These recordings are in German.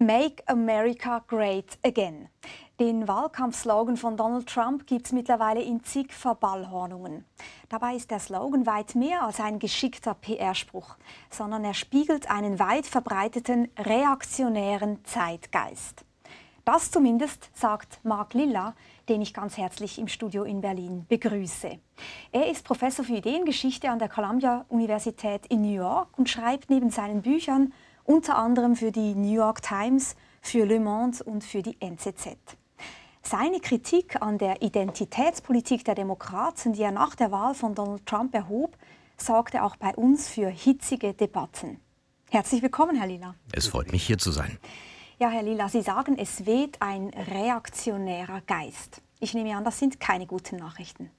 Make America Great Again. Den Wahlkampfslogan von Donald Trump gibt es mittlerweile in zig Verballhornungen. Dabei ist der Slogan weit mehr als ein geschickter PR-Spruch, sondern er spiegelt einen weit verbreiteten reaktionären Zeitgeist. Das zumindest sagt Marc Lilla, den ich ganz herzlich im Studio in Berlin begrüße. Er ist Professor für Ideengeschichte an der Columbia Universität in New York und schreibt neben seinen Büchern unter anderem für die New York Times, für Le Monde und für die NZZ. Seine Kritik an der Identitätspolitik der Demokraten, die er nach der Wahl von Donald Trump erhob, sorgte auch bei uns für hitzige Debatten. Herzlich willkommen, Herr Lila. Es freut mich, hier zu sein. Ja, Herr Lila, Sie sagen, es weht ein reaktionärer Geist. Ich nehme an, das sind keine guten Nachrichten.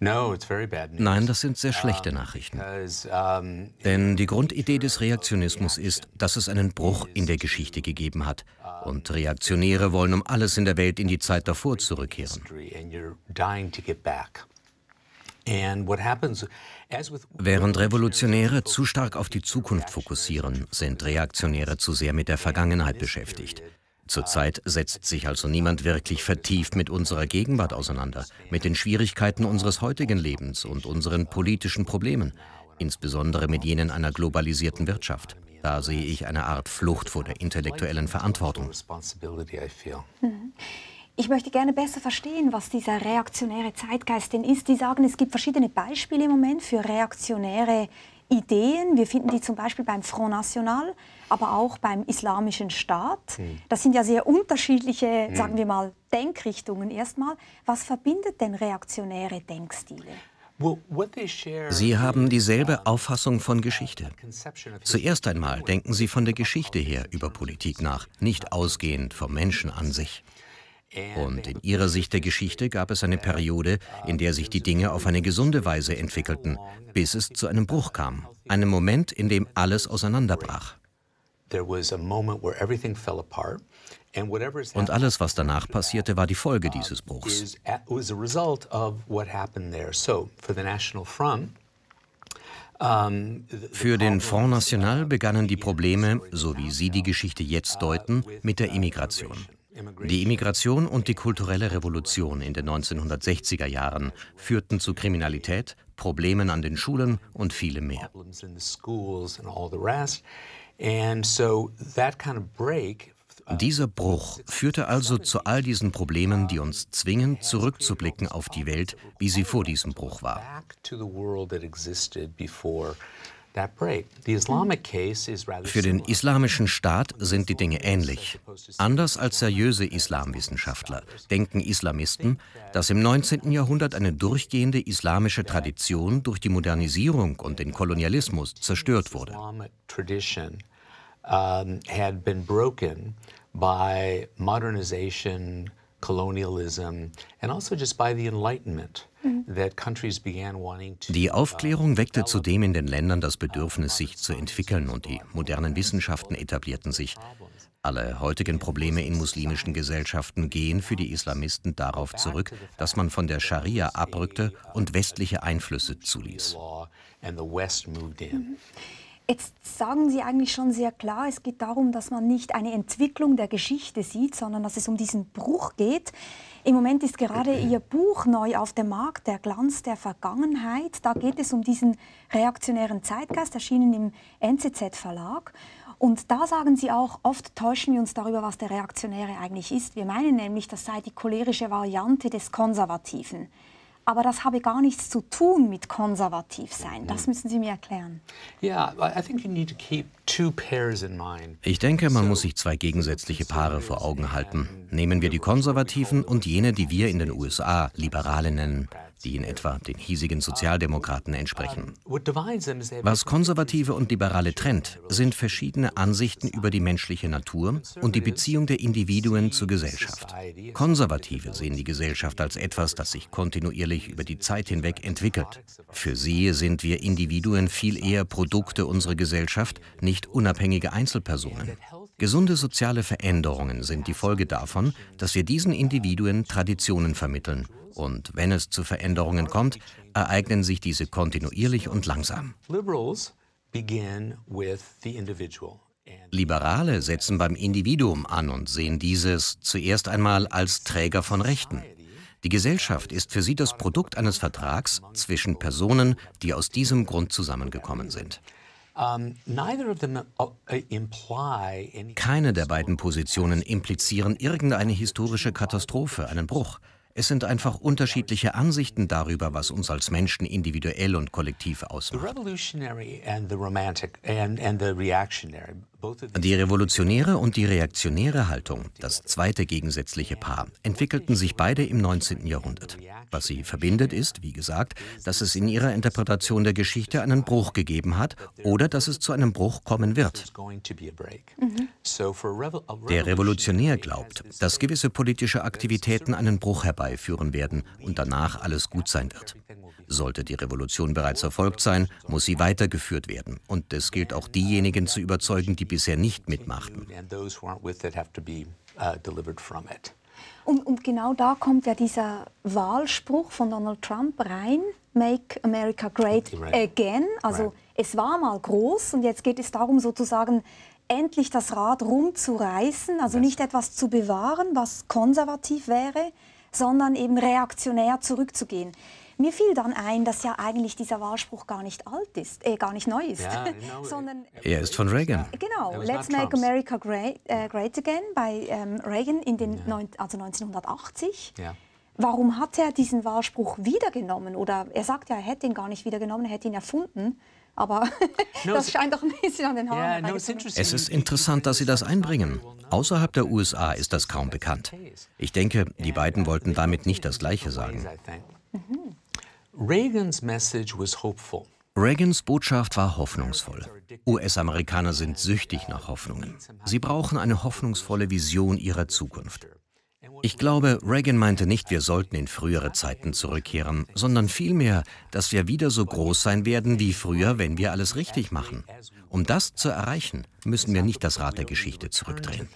Nein, das sind sehr schlechte Nachrichten. Denn die Grundidee des Reaktionismus ist, dass es einen Bruch in der Geschichte gegeben hat. Und Reaktionäre wollen um alles in der Welt in die Zeit davor zurückkehren. Während Revolutionäre zu stark auf die Zukunft fokussieren, sind Reaktionäre zu sehr mit der Vergangenheit beschäftigt. Zurzeit setzt sich also niemand wirklich vertieft mit unserer Gegenwart auseinander, mit den Schwierigkeiten unseres heutigen Lebens und unseren politischen Problemen, insbesondere mit jenen einer globalisierten Wirtschaft. Da sehe ich eine Art Flucht vor der intellektuellen Verantwortung. Ich möchte gerne besser verstehen, was dieser reaktionäre Zeitgeist denn ist. Die sagen, es gibt verschiedene Beispiele im Moment für reaktionäre Ideen. Wir finden die zum Beispiel beim Front National aber auch beim Islamischen Staat. Hm. Das sind ja sehr unterschiedliche, hm. sagen wir mal, Denkrichtungen erstmal. Was verbindet denn reaktionäre Denkstile? Sie haben dieselbe uh, Auffassung von Geschichte. Zuerst einmal denken Sie von der Geschichte her über Politik nach, nicht ausgehend vom Menschen an sich. Und in ihrer Sicht der Geschichte gab es eine uh, Periode, in der sich die Dinge auf eine gesunde Weise entwickelten, bis es zu einem Bruch kam, einem Moment, in dem alles auseinanderbrach. Und alles, was danach passierte, war die Folge dieses Bruchs. Für den Front National begannen die Probleme, so wie Sie die Geschichte jetzt uh, deuten, mit der uh, Immigration. Die Immigration und die kulturelle Revolution in den 1960er Jahren führten zu Kriminalität, Problemen an den Schulen und vielem mehr. Uh, Dieser Bruch führte also zu all diesen Problemen, die uns zwingen, zurückzublicken auf die Welt, wie sie vor diesem Bruch war. Für den islamischen Staat sind die Dinge ähnlich. Anders als seriöse Islamwissenschaftler denken Islamisten, dass im 19. Jahrhundert eine durchgehende islamische Tradition durch die Modernisierung und den Kolonialismus zerstört wurde. By modernization, colonialism, and also just by the Enlightenment. Die Aufklärung weckte zudem in den Ländern das Bedürfnis, sich zu entwickeln und die modernen Wissenschaften etablierten sich. Alle heutigen Probleme in muslimischen Gesellschaften gehen für die Islamisten darauf zurück, dass man von der Scharia abrückte und westliche Einflüsse zuließ. Jetzt sagen Sie eigentlich schon sehr klar, es geht darum, dass man nicht eine Entwicklung der Geschichte sieht, sondern dass es um diesen Bruch geht. Im Moment ist gerade Ihr Buch neu auf dem Markt, Der Glanz der Vergangenheit. Da geht es um diesen reaktionären Zeitgeist, erschienen im NZZ Verlag. Und da sagen Sie auch, oft täuschen wir uns darüber, was der Reaktionäre eigentlich ist. Wir meinen nämlich, das sei die cholerische Variante des Konservativen aber das habe gar nichts zu tun mit konservativ sein. Das mhm. müssen Sie mir erklären. Ich denke, man muss sich zwei gegensätzliche Paare vor Augen halten. Nehmen wir die Konservativen und jene, die wir in den USA Liberale nennen die in etwa den hiesigen Sozialdemokraten entsprechen. Was Konservative und Liberale trennt, sind verschiedene Ansichten über die menschliche Natur und die Beziehung der Individuen zur Gesellschaft. Konservative sehen die Gesellschaft als etwas, das sich kontinuierlich über die Zeit hinweg entwickelt. Für sie sind wir Individuen viel eher Produkte unserer Gesellschaft, nicht unabhängige Einzelpersonen. Gesunde soziale Veränderungen sind die Folge davon, dass wir diesen Individuen Traditionen vermitteln und wenn es zu Veränderungen kommt, ereignen sich diese kontinuierlich und langsam. Liberale setzen beim Individuum an und sehen dieses zuerst einmal als Träger von Rechten. Die Gesellschaft ist für sie das Produkt eines Vertrags zwischen Personen, die aus diesem Grund zusammengekommen sind. Uh, Keine der beiden Positionen implizieren irgendeine historische Katastrophe, einen Bruch. Es sind einfach unterschiedliche Ansichten darüber, was uns als Menschen individuell und kollektiv ausmacht. Die revolutionäre und die reaktionäre Haltung, das zweite gegensätzliche Paar, entwickelten sich beide im 19. Jahrhundert. Was sie verbindet ist, wie gesagt, dass es in ihrer Interpretation der Geschichte einen Bruch gegeben hat oder dass es zu einem Bruch kommen wird. Mhm. Der Revolutionär glaubt, dass gewisse politische Aktivitäten einen Bruch herbeiführen werden und danach alles gut sein wird. Sollte die Revolution bereits erfolgt sein, muss sie weitergeführt werden. Und es gilt auch diejenigen zu überzeugen, die bisher nicht mitmachten. Uh, und, und genau da kommt ja dieser Wahlspruch von Donald Trump rein, Make America Great Again. Also es war mal groß und jetzt geht es darum, sozusagen endlich das Rad rumzureißen, also nicht etwas zu bewahren, was konservativ wäre, sondern eben reaktionär zurückzugehen. Mir fiel dann ein, dass ja eigentlich dieser Wahlspruch gar nicht alt ist, äh, gar nicht neu ist, ja, genau. sondern er ist von Reagan. Genau, Let's Make Trumps. America Great, äh, great Again bei ähm, Reagan in den ja. neun, also 1980. Ja. Warum hat er diesen Wahlspruch wiedergenommen? Oder er sagt ja, er hätte ihn gar nicht wiedergenommen, er hätte ihn erfunden. Aber das scheint doch ein bisschen an den Haaren yeah, no, Es ist interessant, dass Sie das einbringen. Außerhalb der USA ist das kaum bekannt. Ich denke, die beiden wollten damit nicht das Gleiche sagen. Mhm. Reagans Botschaft war hoffnungsvoll. US-Amerikaner sind süchtig nach Hoffnungen. Sie brauchen eine hoffnungsvolle Vision ihrer Zukunft. Ich glaube, Reagan meinte nicht, wir sollten in frühere Zeiten zurückkehren, sondern vielmehr, dass wir wieder so groß sein werden wie früher, wenn wir alles richtig machen. Um das zu erreichen, müssen wir nicht das Rad der Geschichte zurückdrehen.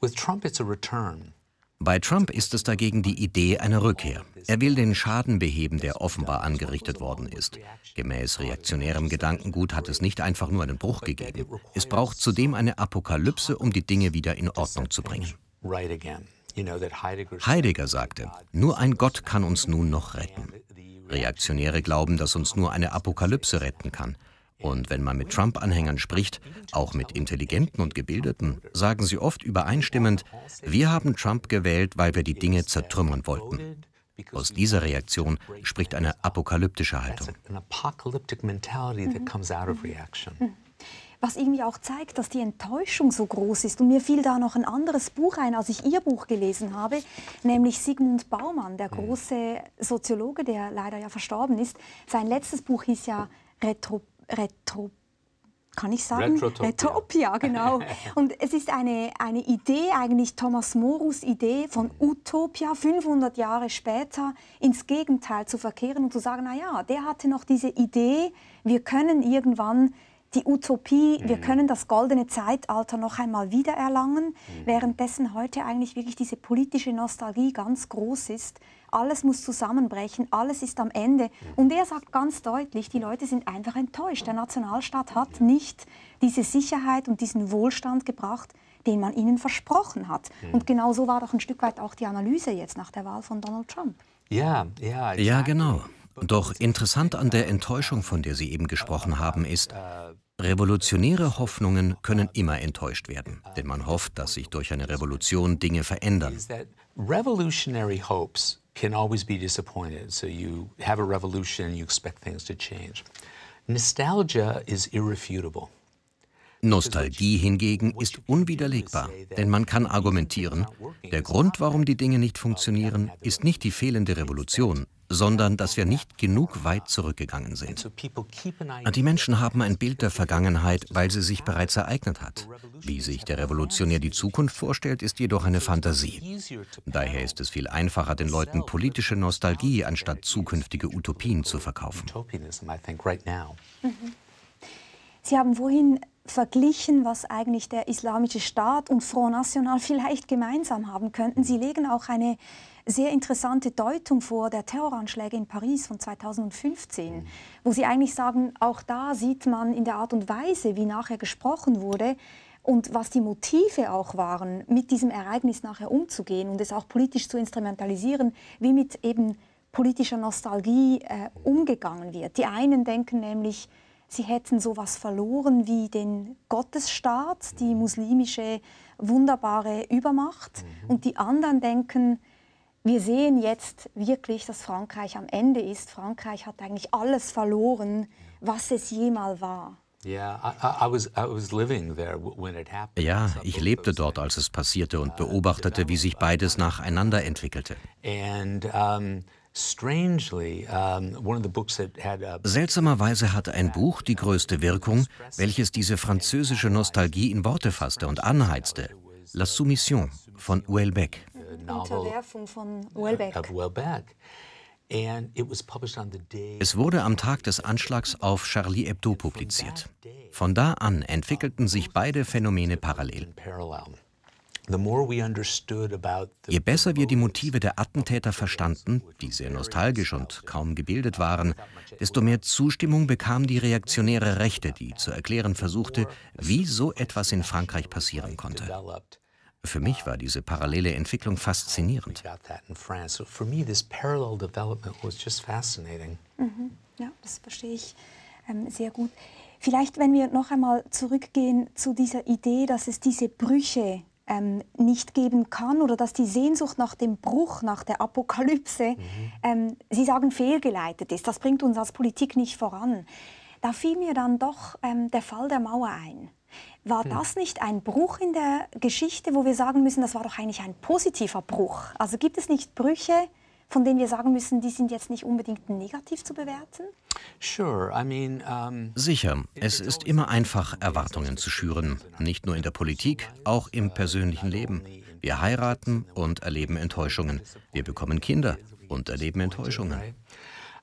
With Trump it's a return. Bei Trump ist es dagegen die Idee einer Rückkehr. Er will den Schaden beheben, der offenbar angerichtet worden ist. Gemäß reaktionärem Gedankengut hat es nicht einfach nur einen Bruch gegeben. Es braucht zudem eine Apokalypse, um die Dinge wieder in Ordnung zu bringen. Heidegger sagte, nur ein Gott kann uns nun noch retten. Reaktionäre glauben, dass uns nur eine Apokalypse retten kann. Und wenn man mit Trump-Anhängern spricht, auch mit intelligenten und gebildeten, sagen sie oft übereinstimmend, wir haben Trump gewählt, weil wir die Dinge zertrümmern wollten. Aus dieser Reaktion spricht eine apokalyptische Haltung. Mhm. Hm. Was irgendwie auch zeigt, dass die Enttäuschung so groß ist. Und mir fiel da noch ein anderes Buch ein, als ich Ihr Buch gelesen habe, nämlich Sigmund Baumann, der hm. große Soziologe, der leider ja verstorben ist. Sein letztes Buch hieß ja Retropie. Retro kann ich sagen? Retrotopia. Retopia, genau. Und es ist eine, eine Idee, eigentlich Thomas Morus Idee von Utopia 500 Jahre später ins Gegenteil zu verkehren und zu sagen, naja, der hatte noch diese Idee, wir können irgendwann die Utopie, mhm. wir können das goldene Zeitalter noch einmal wiedererlangen, mhm. währenddessen heute eigentlich wirklich diese politische Nostalgie ganz groß ist, alles muss zusammenbrechen, alles ist am Ende. Und er sagt ganz deutlich, die Leute sind einfach enttäuscht. Der Nationalstaat hat nicht diese Sicherheit und diesen Wohlstand gebracht, den man ihnen versprochen hat. Hm. Und genau so war doch ein Stück weit auch die Analyse jetzt nach der Wahl von Donald Trump. Ja, ja, ja genau. Doch interessant an der Enttäuschung, von der Sie eben gesprochen haben, ist, Revolutionäre Hoffnungen können immer enttäuscht werden, denn man hofft, dass sich durch eine Revolution Dinge verändern can always be disappointed. So you have a revolution, you expect things to change. Nostalgia is irrefutable. Nostalgie hingegen ist unwiderlegbar, denn man kann argumentieren, der Grund, warum die Dinge nicht funktionieren, ist nicht die fehlende Revolution, sondern dass wir nicht genug weit zurückgegangen sind. Die Menschen haben ein Bild der Vergangenheit, weil sie sich bereits ereignet hat. Wie sich der Revolutionär die Zukunft vorstellt, ist jedoch eine Fantasie. Daher ist es viel einfacher, den Leuten politische Nostalgie anstatt zukünftige Utopien zu verkaufen. Mhm. Sie haben vorhin verglichen, was eigentlich der Islamische Staat und Front National vielleicht gemeinsam haben könnten. Sie legen auch eine sehr interessante Deutung vor der Terroranschläge in Paris von 2015, mhm. wo Sie eigentlich sagen, auch da sieht man in der Art und Weise, wie nachher gesprochen wurde, und was die Motive auch waren, mit diesem Ereignis nachher umzugehen und es auch politisch zu instrumentalisieren, wie mit eben politischer Nostalgie äh, umgegangen wird. Die einen denken nämlich, sie hätten sowas verloren wie den Gottesstaat, die mhm. muslimische wunderbare Übermacht, mhm. und die anderen denken, wir sehen jetzt wirklich, dass Frankreich am Ende ist. Frankreich hat eigentlich alles verloren, was es jemals war. Ja, ich lebte dort, als es passierte und beobachtete, wie sich beides nacheinander entwickelte. Seltsamerweise hatte ein Buch die größte Wirkung, welches diese französische Nostalgie in Worte fasste und anheizte. La Soumission von Houellebecq. Äh, Unterwerfung von äh, Welbeck. Es wurde am Tag des Anschlags auf Charlie Hebdo publiziert. Von da an entwickelten sich beide Phänomene parallel. Je besser wir die Motive der Attentäter verstanden, die sehr nostalgisch und kaum gebildet waren, desto mehr Zustimmung bekam die reaktionäre Rechte, die zu erklären versuchte, wie so etwas in Frankreich passieren konnte. Für mich war diese parallele Entwicklung faszinierend. Mhm. Ja, das verstehe ich ähm, sehr gut. Vielleicht, wenn wir noch einmal zurückgehen zu dieser Idee, dass es diese Brüche ähm, nicht geben kann oder dass die Sehnsucht nach dem Bruch, nach der Apokalypse, mhm. ähm, Sie sagen, fehlgeleitet ist. Das bringt uns als Politik nicht voran. Da fiel mir dann doch ähm, der Fall der Mauer ein. War hm. das nicht ein Bruch in der Geschichte, wo wir sagen müssen, das war doch eigentlich ein positiver Bruch? Also gibt es nicht Brüche, von denen wir sagen müssen, die sind jetzt nicht unbedingt negativ zu bewerten? Sicher, es ist immer einfach, Erwartungen zu schüren, nicht nur in der Politik, auch im persönlichen Leben. Wir heiraten und erleben Enttäuschungen. Wir bekommen Kinder und erleben Enttäuschungen.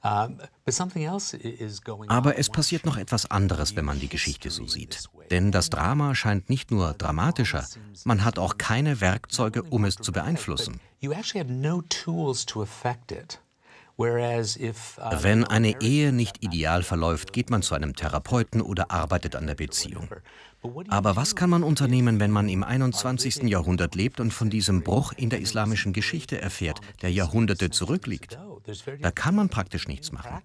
Aber es passiert noch etwas anderes, wenn man die Geschichte so sieht. Denn das Drama scheint nicht nur dramatischer, man hat auch keine Werkzeuge, um es zu beeinflussen. Uh, wenn eine Ehe nicht ideal verläuft, geht man zu einem Therapeuten oder arbeitet an der Beziehung. Aber was kann man unternehmen, wenn man im 21. Jahrhundert lebt und von diesem Bruch in der islamischen Geschichte erfährt, der Jahrhunderte zurückliegt? Da kann man praktisch nichts machen.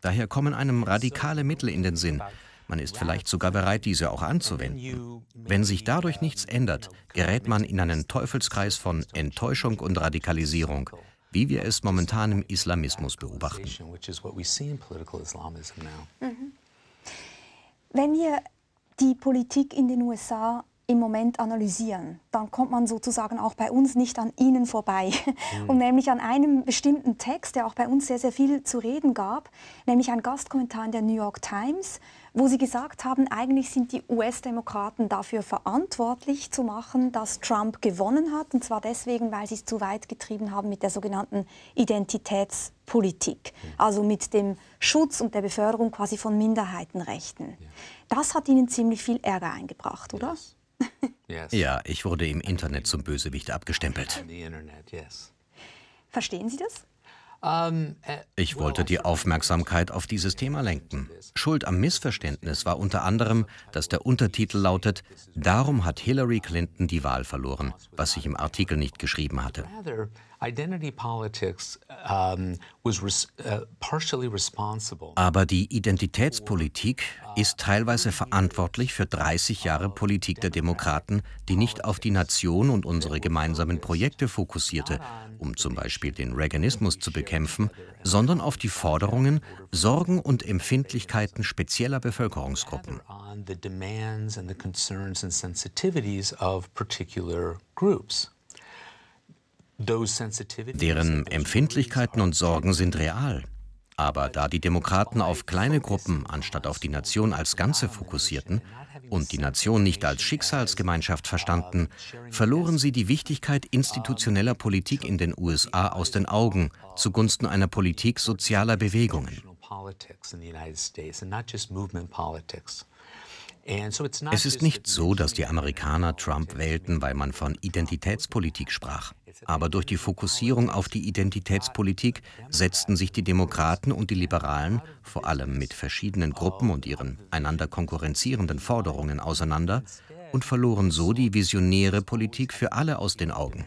Daher kommen einem radikale Mittel in den Sinn. Man ist vielleicht sogar bereit, diese auch anzuwenden. Wenn sich dadurch nichts ändert, gerät man in einen Teufelskreis von Enttäuschung und Radikalisierung wie wir es momentan im Islamismus beobachten. Mhm. Wenn wir die Politik in den USA im Moment analysieren, dann kommt man sozusagen auch bei uns nicht an ihnen vorbei. Mhm. Und nämlich an einem bestimmten Text, der auch bei uns sehr, sehr viel zu reden gab, nämlich ein Gastkommentar in der New York Times, wo Sie gesagt haben, eigentlich sind die US-Demokraten dafür verantwortlich zu machen, dass Trump gewonnen hat, und zwar deswegen, weil sie es zu weit getrieben haben mit der sogenannten Identitätspolitik, mhm. also mit dem Schutz und der Beförderung quasi von Minderheitenrechten. Das hat Ihnen ziemlich viel Ärger eingebracht, oder? Ja, ich wurde im Internet zum Bösewicht abgestempelt. Verstehen Sie das? Ähm, äh, ich wollte die Aufmerksamkeit auf dieses Thema lenken. Schuld am Missverständnis war unter anderem, dass der Untertitel lautet, Darum hat Hillary Clinton die Wahl verloren, was ich im Artikel nicht geschrieben hatte. Uh, Aber die Identitätspolitik ist teilweise verantwortlich für 30 Jahre Politik der Demokraten, die nicht auf die Nation und unsere gemeinsamen Projekte fokussierte, um zum Beispiel den Reaganismus zu bekämpfen, sondern auf die Forderungen, Sorgen und Empfindlichkeiten spezieller Bevölkerungsgruppen. Deren Empfindlichkeiten und Sorgen sind real. Aber da die Demokraten auf kleine Gruppen anstatt auf die Nation als Ganze fokussierten und die Nation nicht als Schicksalsgemeinschaft verstanden, verloren sie die Wichtigkeit institutioneller Politik in den USA aus den Augen zugunsten einer Politik sozialer Bewegungen. Es ist nicht so, dass die Amerikaner Trump wählten, weil man von Identitätspolitik sprach. Aber durch die Fokussierung auf die Identitätspolitik setzten sich die Demokraten und die Liberalen, vor allem mit verschiedenen Gruppen und ihren einander konkurrenzierenden Forderungen auseinander und verloren so die visionäre Politik für alle aus den Augen.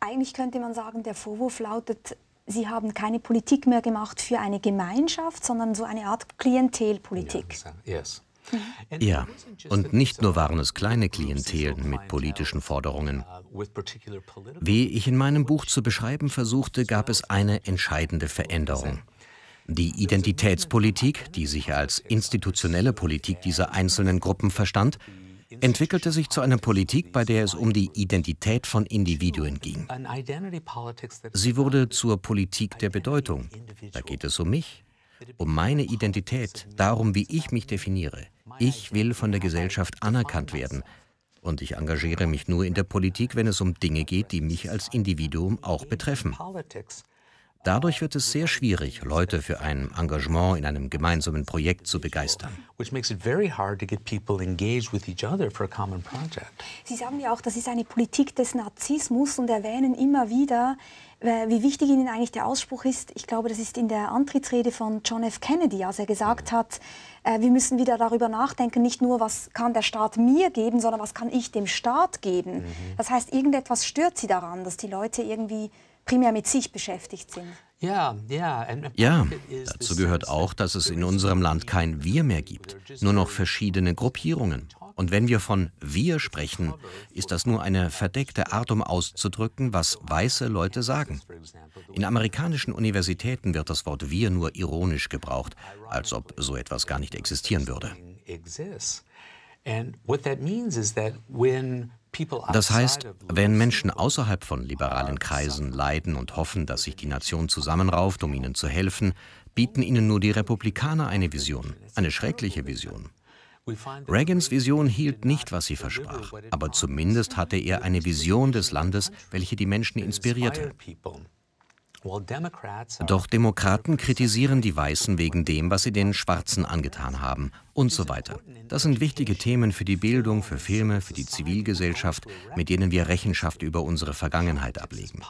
Eigentlich könnte man sagen, der Vorwurf lautet, Sie haben keine Politik mehr gemacht für eine Gemeinschaft, sondern so eine Art Klientelpolitik. Yes. Ja, und nicht nur waren es kleine Klientelen mit politischen Forderungen. Wie ich in meinem Buch zu beschreiben versuchte, gab es eine entscheidende Veränderung. Die Identitätspolitik, die sich als institutionelle Politik dieser einzelnen Gruppen verstand, entwickelte sich zu einer Politik, bei der es um die Identität von Individuen ging. Sie wurde zur Politik der Bedeutung. Da geht es um mich, um meine Identität, darum, wie ich mich definiere. Ich will von der Gesellschaft anerkannt werden. Und ich engagiere mich nur in der Politik, wenn es um Dinge geht, die mich als Individuum auch betreffen. Dadurch wird es sehr schwierig, Leute für ein Engagement in einem gemeinsamen Projekt zu begeistern. Sie sagen ja auch, das ist eine Politik des Narzissmus und erwähnen immer wieder, äh, wie wichtig Ihnen eigentlich der Ausspruch ist. Ich glaube, das ist in der Antrittsrede von John F. Kennedy, als er gesagt mhm. hat, äh, wir müssen wieder darüber nachdenken, nicht nur, was kann der Staat mir geben, sondern was kann ich dem Staat geben. Mhm. Das heißt, irgendetwas stört Sie daran, dass die Leute irgendwie primär mit sich beschäftigt sind. Ja, dazu gehört auch, dass es in unserem Land kein Wir mehr gibt, nur noch verschiedene Gruppierungen. Und wenn wir von wir sprechen, ist das nur eine verdeckte Art, um auszudrücken, was weiße Leute sagen. In amerikanischen Universitäten wird das Wort wir nur ironisch gebraucht, als ob so etwas gar nicht existieren würde. Das heißt, wenn Menschen außerhalb von liberalen Kreisen leiden und hoffen, dass sich die Nation zusammenrauft, um ihnen zu helfen, bieten ihnen nur die Republikaner eine Vision, eine schreckliche Vision. Reagans Vision hielt nicht, was sie versprach, aber zumindest hatte er eine Vision des Landes, welche die Menschen inspirierte. Doch Demokraten kritisieren die Weißen wegen dem, was sie den Schwarzen angetan haben und so weiter. Das sind wichtige Themen für die Bildung, für Filme, für die Zivilgesellschaft, mit denen wir Rechenschaft über unsere Vergangenheit ablegen.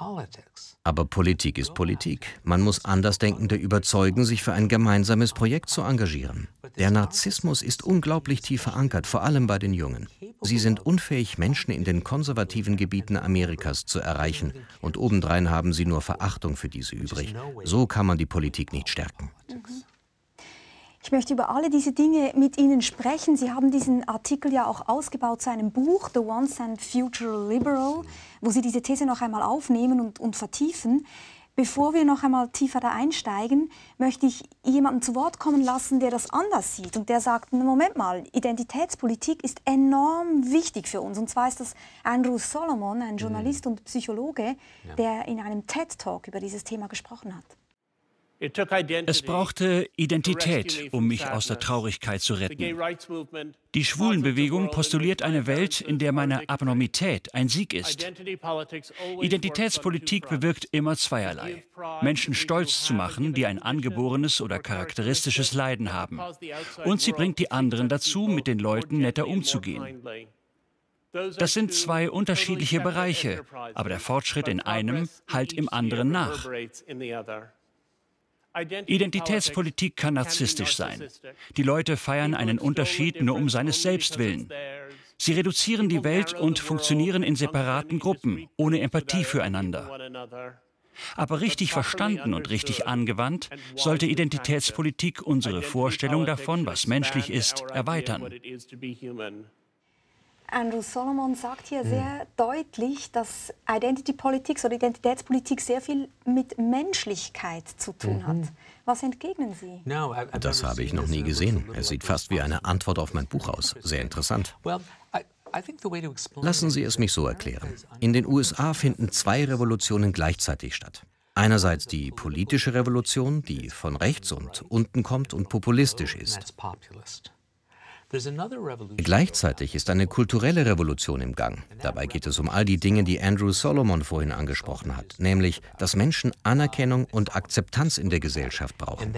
Aber Politik ist Politik. Man muss Andersdenkende überzeugen, sich für ein gemeinsames Projekt zu engagieren. Der Narzissmus ist unglaublich tief verankert, vor allem bei den Jungen. Sie sind unfähig, Menschen in den konservativen Gebieten Amerikas zu erreichen. Und obendrein haben sie nur Verachtung für diese übrig. So kann man die Politik nicht stärken. Mhm. Ich möchte über alle diese Dinge mit Ihnen sprechen. Sie haben diesen Artikel ja auch ausgebaut zu einem Buch, The Once and Future Liberal, wo Sie diese These noch einmal aufnehmen und, und vertiefen. Bevor wir noch einmal tiefer da einsteigen, möchte ich jemanden zu Wort kommen lassen, der das anders sieht und der sagt, Moment mal, Identitätspolitik ist enorm wichtig für uns. Und zwar ist das Andrew Solomon, ein Journalist mhm. und Psychologe, ja. der in einem TED-Talk über dieses Thema gesprochen hat. Es brauchte Identität, um mich aus der Traurigkeit zu retten. Die Schwulenbewegung also postuliert eine Welt, in der meine Abnormität ein Sieg ist. Identitätspolitik bewirkt immer zweierlei. Menschen stolz zu machen, die ein angeborenes oder charakteristisches Leiden haben. Und sie bringt die anderen dazu, mit den Leuten netter umzugehen. Das sind zwei unterschiedliche Bereiche, aber der Fortschritt in einem halt im anderen nach. Identitätspolitik kann narzisstisch sein. Die Leute feiern einen Unterschied nur um seines Selbst willen. Sie reduzieren die Welt und funktionieren in separaten Gruppen, ohne Empathie füreinander. Aber richtig verstanden und richtig angewandt sollte Identitätspolitik unsere Vorstellung davon, was menschlich ist, erweitern. Andrew Solomon sagt hier mhm. sehr deutlich, dass Identity Politics oder Identitätspolitik sehr viel mit Menschlichkeit zu tun mhm. hat. Was entgegnen Sie? Das habe ich noch nie gesehen. Es sieht fast wie eine Antwort auf mein Buch aus. Sehr interessant. Lassen Sie es mich so erklären. In den USA finden zwei Revolutionen gleichzeitig statt. Einerseits die politische Revolution, die von rechts und unten kommt und populistisch ist. Gleichzeitig ist eine kulturelle Revolution im Gang. Dabei geht es um all die Dinge, die Andrew Solomon vorhin angesprochen hat, nämlich, dass Menschen Anerkennung und Akzeptanz in der Gesellschaft brauchen.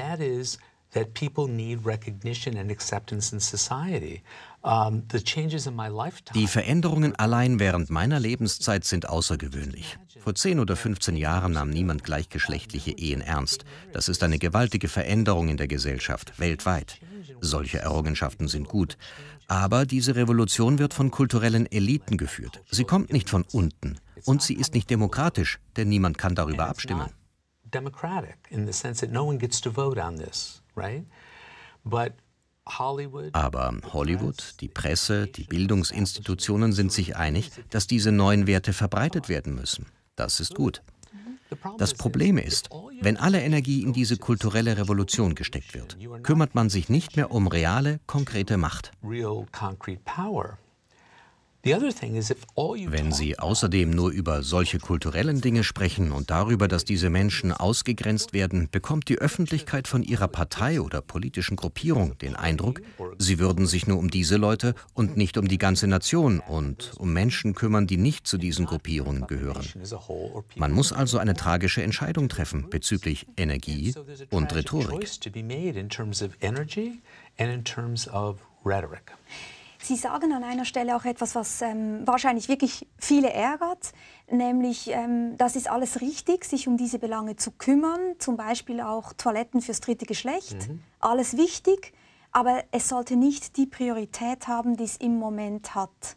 Die Veränderungen allein während meiner Lebenszeit sind außergewöhnlich. Vor 10 oder 15 Jahren nahm niemand gleichgeschlechtliche Ehen ernst. Das ist eine gewaltige Veränderung in der Gesellschaft, weltweit. Solche Errungenschaften sind gut. Aber diese Revolution wird von kulturellen Eliten geführt. Sie kommt nicht von unten. Und sie ist nicht demokratisch, denn niemand kann darüber abstimmen. Aber Hollywood, die Presse, die Bildungsinstitutionen sind sich einig, dass diese neuen Werte verbreitet werden müssen. Das ist gut. Das Problem ist, wenn alle Energie in diese kulturelle Revolution gesteckt wird, kümmert man sich nicht mehr um reale, konkrete Macht. Wenn Sie außerdem nur über solche kulturellen Dinge sprechen und darüber, dass diese Menschen ausgegrenzt werden, bekommt die Öffentlichkeit von Ihrer Partei oder politischen Gruppierung den Eindruck, Sie würden sich nur um diese Leute und nicht um die ganze Nation und um Menschen kümmern, die nicht zu diesen Gruppierungen gehören. Man muss also eine tragische Entscheidung treffen bezüglich Energie und Rhetorik. Sie sagen an einer Stelle auch etwas, was ähm, wahrscheinlich wirklich viele ärgert, nämlich, ähm, das ist alles richtig, sich um diese Belange zu kümmern, zum Beispiel auch Toiletten fürs dritte Geschlecht, mhm. alles wichtig, aber es sollte nicht die Priorität haben, die es im Moment hat.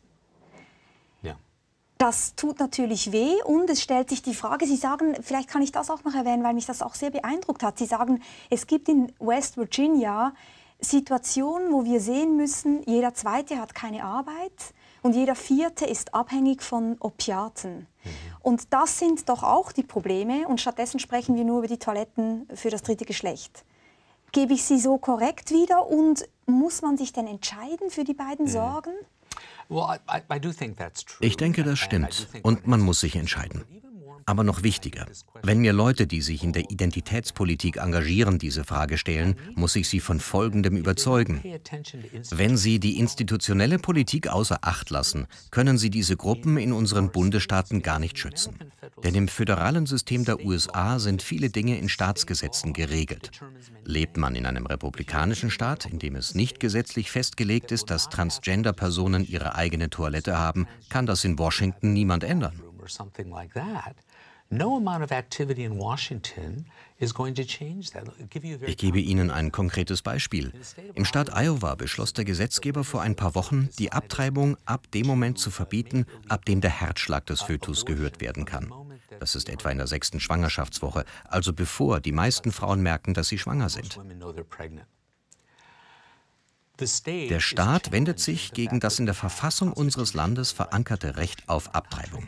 Das tut natürlich weh und es stellt sich die Frage, Sie sagen, vielleicht kann ich das auch noch erwähnen, weil mich das auch sehr beeindruckt hat. Sie sagen, es gibt in West Virginia Situationen, wo wir sehen müssen, jeder Zweite hat keine Arbeit und jeder Vierte ist abhängig von Opiaten. Mhm. Und das sind doch auch die Probleme und stattdessen sprechen wir nur über die Toiletten für das dritte Geschlecht. Gebe ich sie so korrekt wieder und muss man sich denn entscheiden für die beiden mhm. Sorgen? Ich denke, das stimmt und man muss sich entscheiden. Aber noch wichtiger, wenn mir Leute, die sich in der Identitätspolitik engagieren, diese Frage stellen, muss ich sie von Folgendem überzeugen. Wenn sie die institutionelle Politik außer Acht lassen, können sie diese Gruppen in unseren Bundesstaaten gar nicht schützen. Denn im föderalen System der USA sind viele Dinge in Staatsgesetzen geregelt. Lebt man in einem republikanischen Staat, in dem es nicht gesetzlich festgelegt ist, dass Transgender-Personen ihre eigene Toilette haben, kann das in Washington niemand ändern ich gebe Ihnen ein konkretes Beispiel. Im Staat Iowa beschloss der Gesetzgeber vor ein paar Wochen, die Abtreibung ab dem Moment zu verbieten, ab dem der Herzschlag des Fötus gehört werden kann. Das ist etwa in der sechsten Schwangerschaftswoche, also bevor die meisten Frauen merken, dass sie schwanger sind. Der Staat wendet sich gegen das in der Verfassung unseres Landes verankerte Recht auf Abtreibung.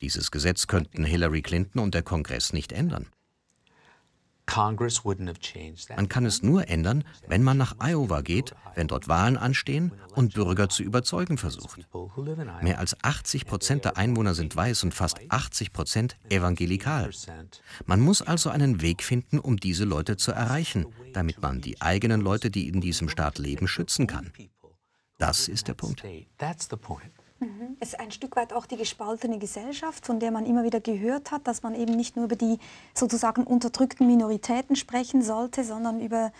Dieses Gesetz könnten Hillary Clinton und der Kongress nicht ändern. Man kann es nur ändern, wenn man nach Iowa geht, wenn dort Wahlen anstehen und Bürger zu überzeugen versucht. Mehr als 80 Prozent der Einwohner sind weiß und fast 80 Prozent evangelikal. Man muss also einen Weg finden, um diese Leute zu erreichen, damit man die eigenen Leute, die in diesem Staat leben, schützen kann. Das ist der Punkt. Mhm. Es ist ein Stück weit auch die gespaltene Gesellschaft, von der man immer wieder gehört hat, dass man eben nicht nur über die sozusagen unterdrückten Minoritäten sprechen sollte, sondern über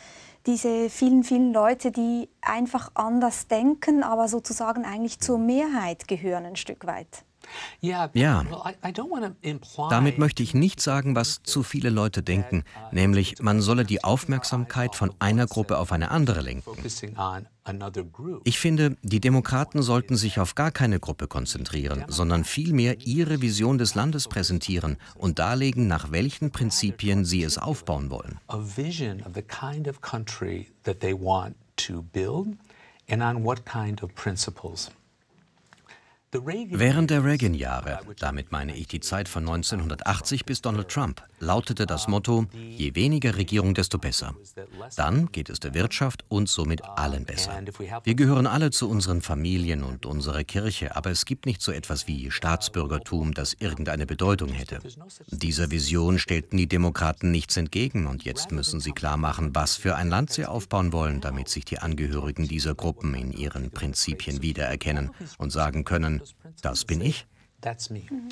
diese vielen, vielen Leute, die einfach anders denken, aber sozusagen eigentlich zur Mehrheit gehören ein Stück weit. Ja, damit möchte ich nicht sagen, was zu viele Leute denken, uh, nämlich man solle die Aufmerksamkeit von einer Gruppe auf eine andere lenken. Ich finde, die Demokraten sollten sich auf gar keine Gruppe konzentrieren, sondern vielmehr ihre Vision des Landes präsentieren und darlegen, nach welchen Prinzipien sie es aufbauen wollen. Während der Reagan-Jahre, damit meine ich die Zeit von 1980 bis Donald Trump, lautete das Motto, je weniger Regierung, desto besser. Dann geht es der Wirtschaft und somit allen besser. Wir gehören alle zu unseren Familien und unserer Kirche, aber es gibt nicht so etwas wie Staatsbürgertum, das irgendeine Bedeutung hätte. Dieser Vision stellten die Demokraten nichts entgegen und jetzt müssen sie klar machen, was für ein Land sie aufbauen wollen, damit sich die Angehörigen dieser Gruppen in ihren Prinzipien wiedererkennen und sagen können, das bin ich. That's me. Mhm.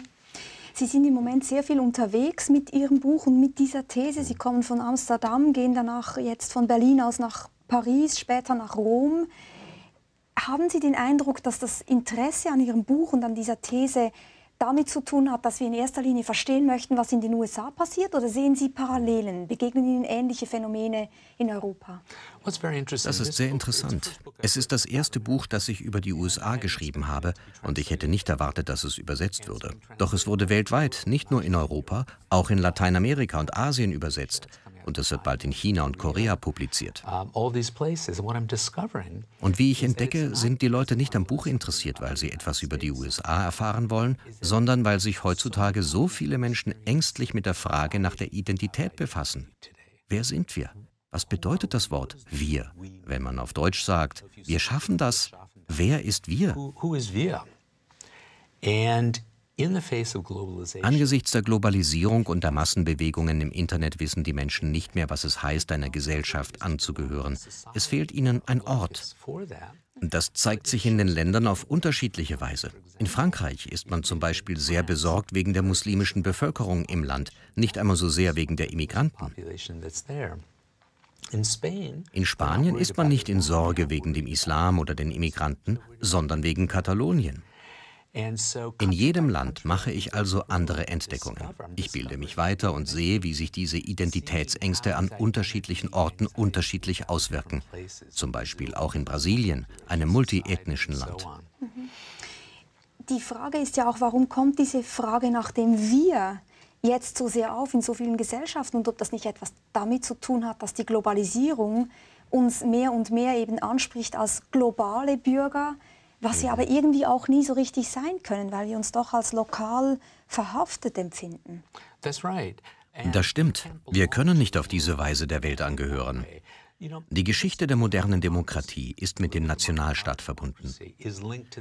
Sie sind im Moment sehr viel unterwegs mit Ihrem Buch und mit dieser These. Sie kommen von Amsterdam, gehen danach jetzt von Berlin aus nach Paris, später nach Rom. Haben Sie den Eindruck, dass das Interesse an Ihrem Buch und an dieser These damit zu tun hat, dass wir in erster Linie verstehen möchten, was in den USA passiert? Oder sehen Sie Parallelen? Begegnen Ihnen ähnliche Phänomene in Europa? Das ist sehr interessant. Es ist das erste Buch, das ich über die USA geschrieben habe, und ich hätte nicht erwartet, dass es übersetzt würde. Doch es wurde weltweit, nicht nur in Europa, auch in Lateinamerika und Asien übersetzt und es wird bald in China und Korea publiziert. Und wie ich entdecke, sind die Leute nicht am Buch interessiert, weil sie etwas über die USA erfahren wollen, sondern weil sich heutzutage so viele Menschen ängstlich mit der Frage nach der Identität befassen. Wer sind wir? Was bedeutet das Wort wir, wenn man auf Deutsch sagt, wir schaffen das? Wer ist wir? And Angesichts der Globalisierung und der Massenbewegungen im Internet wissen die Menschen nicht mehr, was es heißt, einer Gesellschaft anzugehören. Es fehlt ihnen ein Ort. Das zeigt sich in den Ländern auf unterschiedliche Weise. In Frankreich ist man zum Beispiel sehr besorgt wegen der muslimischen Bevölkerung im Land, nicht einmal so sehr wegen der Immigranten. In Spanien ist man nicht in Sorge wegen dem Islam oder den Immigranten, sondern wegen Katalonien. In jedem Land mache ich also andere Entdeckungen. Ich bilde mich weiter und sehe, wie sich diese Identitätsängste an unterschiedlichen Orten unterschiedlich auswirken. Zum Beispiel auch in Brasilien, einem multiethnischen Land. Die Frage ist ja auch, warum kommt diese Frage nach dem Wir jetzt so sehr auf in so vielen Gesellschaften und ob das nicht etwas damit zu tun hat, dass die Globalisierung uns mehr und mehr eben anspricht als globale Bürger, was wir aber irgendwie auch nie so richtig sein können, weil wir uns doch als lokal verhaftet empfinden. Das stimmt. Wir können nicht auf diese Weise der Welt angehören. Die Geschichte der modernen Demokratie ist mit dem Nationalstaat verbunden.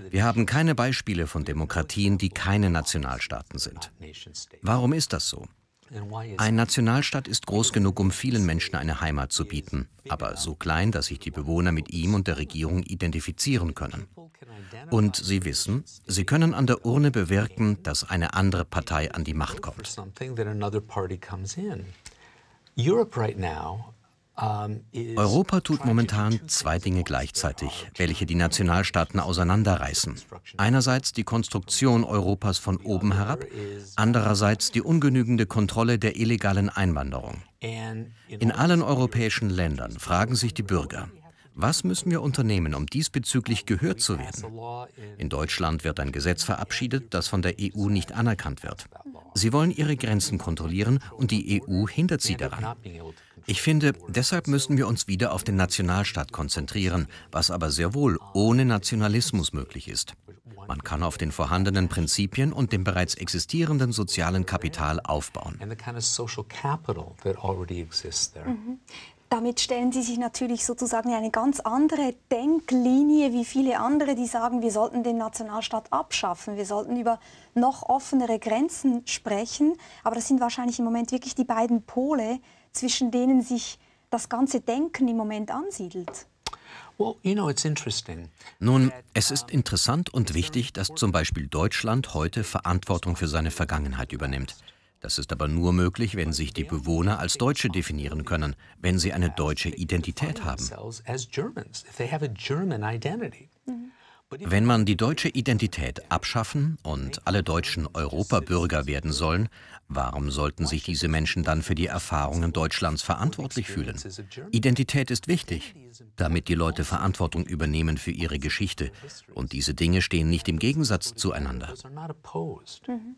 Wir haben keine Beispiele von Demokratien, die keine Nationalstaaten sind. Warum ist das so? Ein Nationalstaat ist groß genug, um vielen Menschen eine Heimat zu bieten, aber so klein, dass sich die Bewohner mit ihm und der Regierung identifizieren können. Und sie wissen, sie können an der Urne bewirken, dass eine andere Partei an die Macht kommt. Ähm, Europa tut momentan zwei Dinge gleichzeitig, welche die Nationalstaaten auseinanderreißen. Einerseits die Konstruktion Europas von oben herab, andererseits die ungenügende Kontrolle der illegalen Einwanderung. In allen europäischen Ländern fragen sich die Bürger, was müssen wir unternehmen, um diesbezüglich gehört zu werden? In Deutschland wird ein Gesetz verabschiedet, das von der EU nicht anerkannt wird. Sie wollen ihre Grenzen kontrollieren und die EU hindert sie daran. Ich finde, deshalb müssen wir uns wieder auf den Nationalstaat konzentrieren, was aber sehr wohl ohne Nationalismus möglich ist. Man kann auf den vorhandenen Prinzipien und dem bereits existierenden sozialen Kapital aufbauen. Mhm. Damit stellen Sie sich natürlich sozusagen eine ganz andere Denklinie wie viele andere, die sagen, wir sollten den Nationalstaat abschaffen, wir sollten über noch offenere Grenzen sprechen. Aber das sind wahrscheinlich im Moment wirklich die beiden Pole, zwischen denen sich das ganze Denken im Moment ansiedelt? Nun, es ist interessant und wichtig, dass zum Beispiel Deutschland heute Verantwortung für seine Vergangenheit übernimmt. Das ist aber nur möglich, wenn sich die Bewohner als Deutsche definieren können, wenn sie eine deutsche Identität haben. Wenn man die deutsche Identität abschaffen und alle Deutschen Europabürger werden sollen, warum sollten sich diese Menschen dann für die Erfahrungen Deutschlands verantwortlich fühlen? Identität ist wichtig, damit die Leute Verantwortung übernehmen für ihre Geschichte. Und diese Dinge stehen nicht im Gegensatz zueinander. Mhm.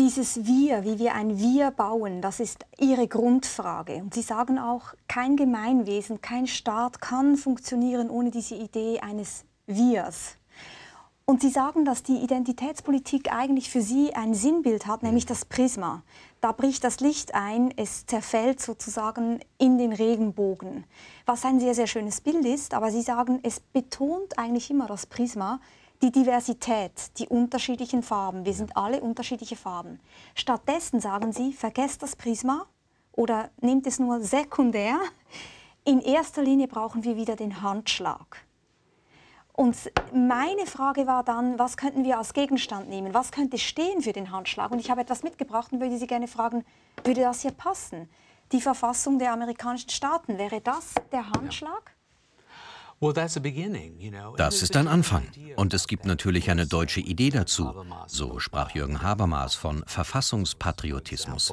Dieses Wir, wie wir ein Wir bauen, das ist Ihre Grundfrage. Und Sie sagen auch, kein Gemeinwesen, kein Staat kann funktionieren ohne diese Idee eines Wirs. Und Sie sagen, dass die Identitätspolitik eigentlich für Sie ein Sinnbild hat, nämlich mhm. das Prisma. Da bricht das Licht ein, es zerfällt sozusagen in den Regenbogen, was ein sehr, sehr schönes Bild ist, aber Sie sagen, es betont eigentlich immer das Prisma, die Diversität, die unterschiedlichen Farben. Wir sind alle unterschiedliche Farben. Stattdessen sagen Sie, vergesst das Prisma oder nehmt es nur sekundär. In erster Linie brauchen wir wieder den Handschlag. Und meine Frage war dann, was könnten wir als Gegenstand nehmen? Was könnte stehen für den Handschlag? Und ich habe etwas mitgebracht und würde Sie gerne fragen, würde das hier passen? Die Verfassung der amerikanischen Staaten, wäre das der Handschlag? Das ist ein Anfang. Und es gibt natürlich eine deutsche Idee dazu. So sprach Jürgen Habermas von Verfassungspatriotismus.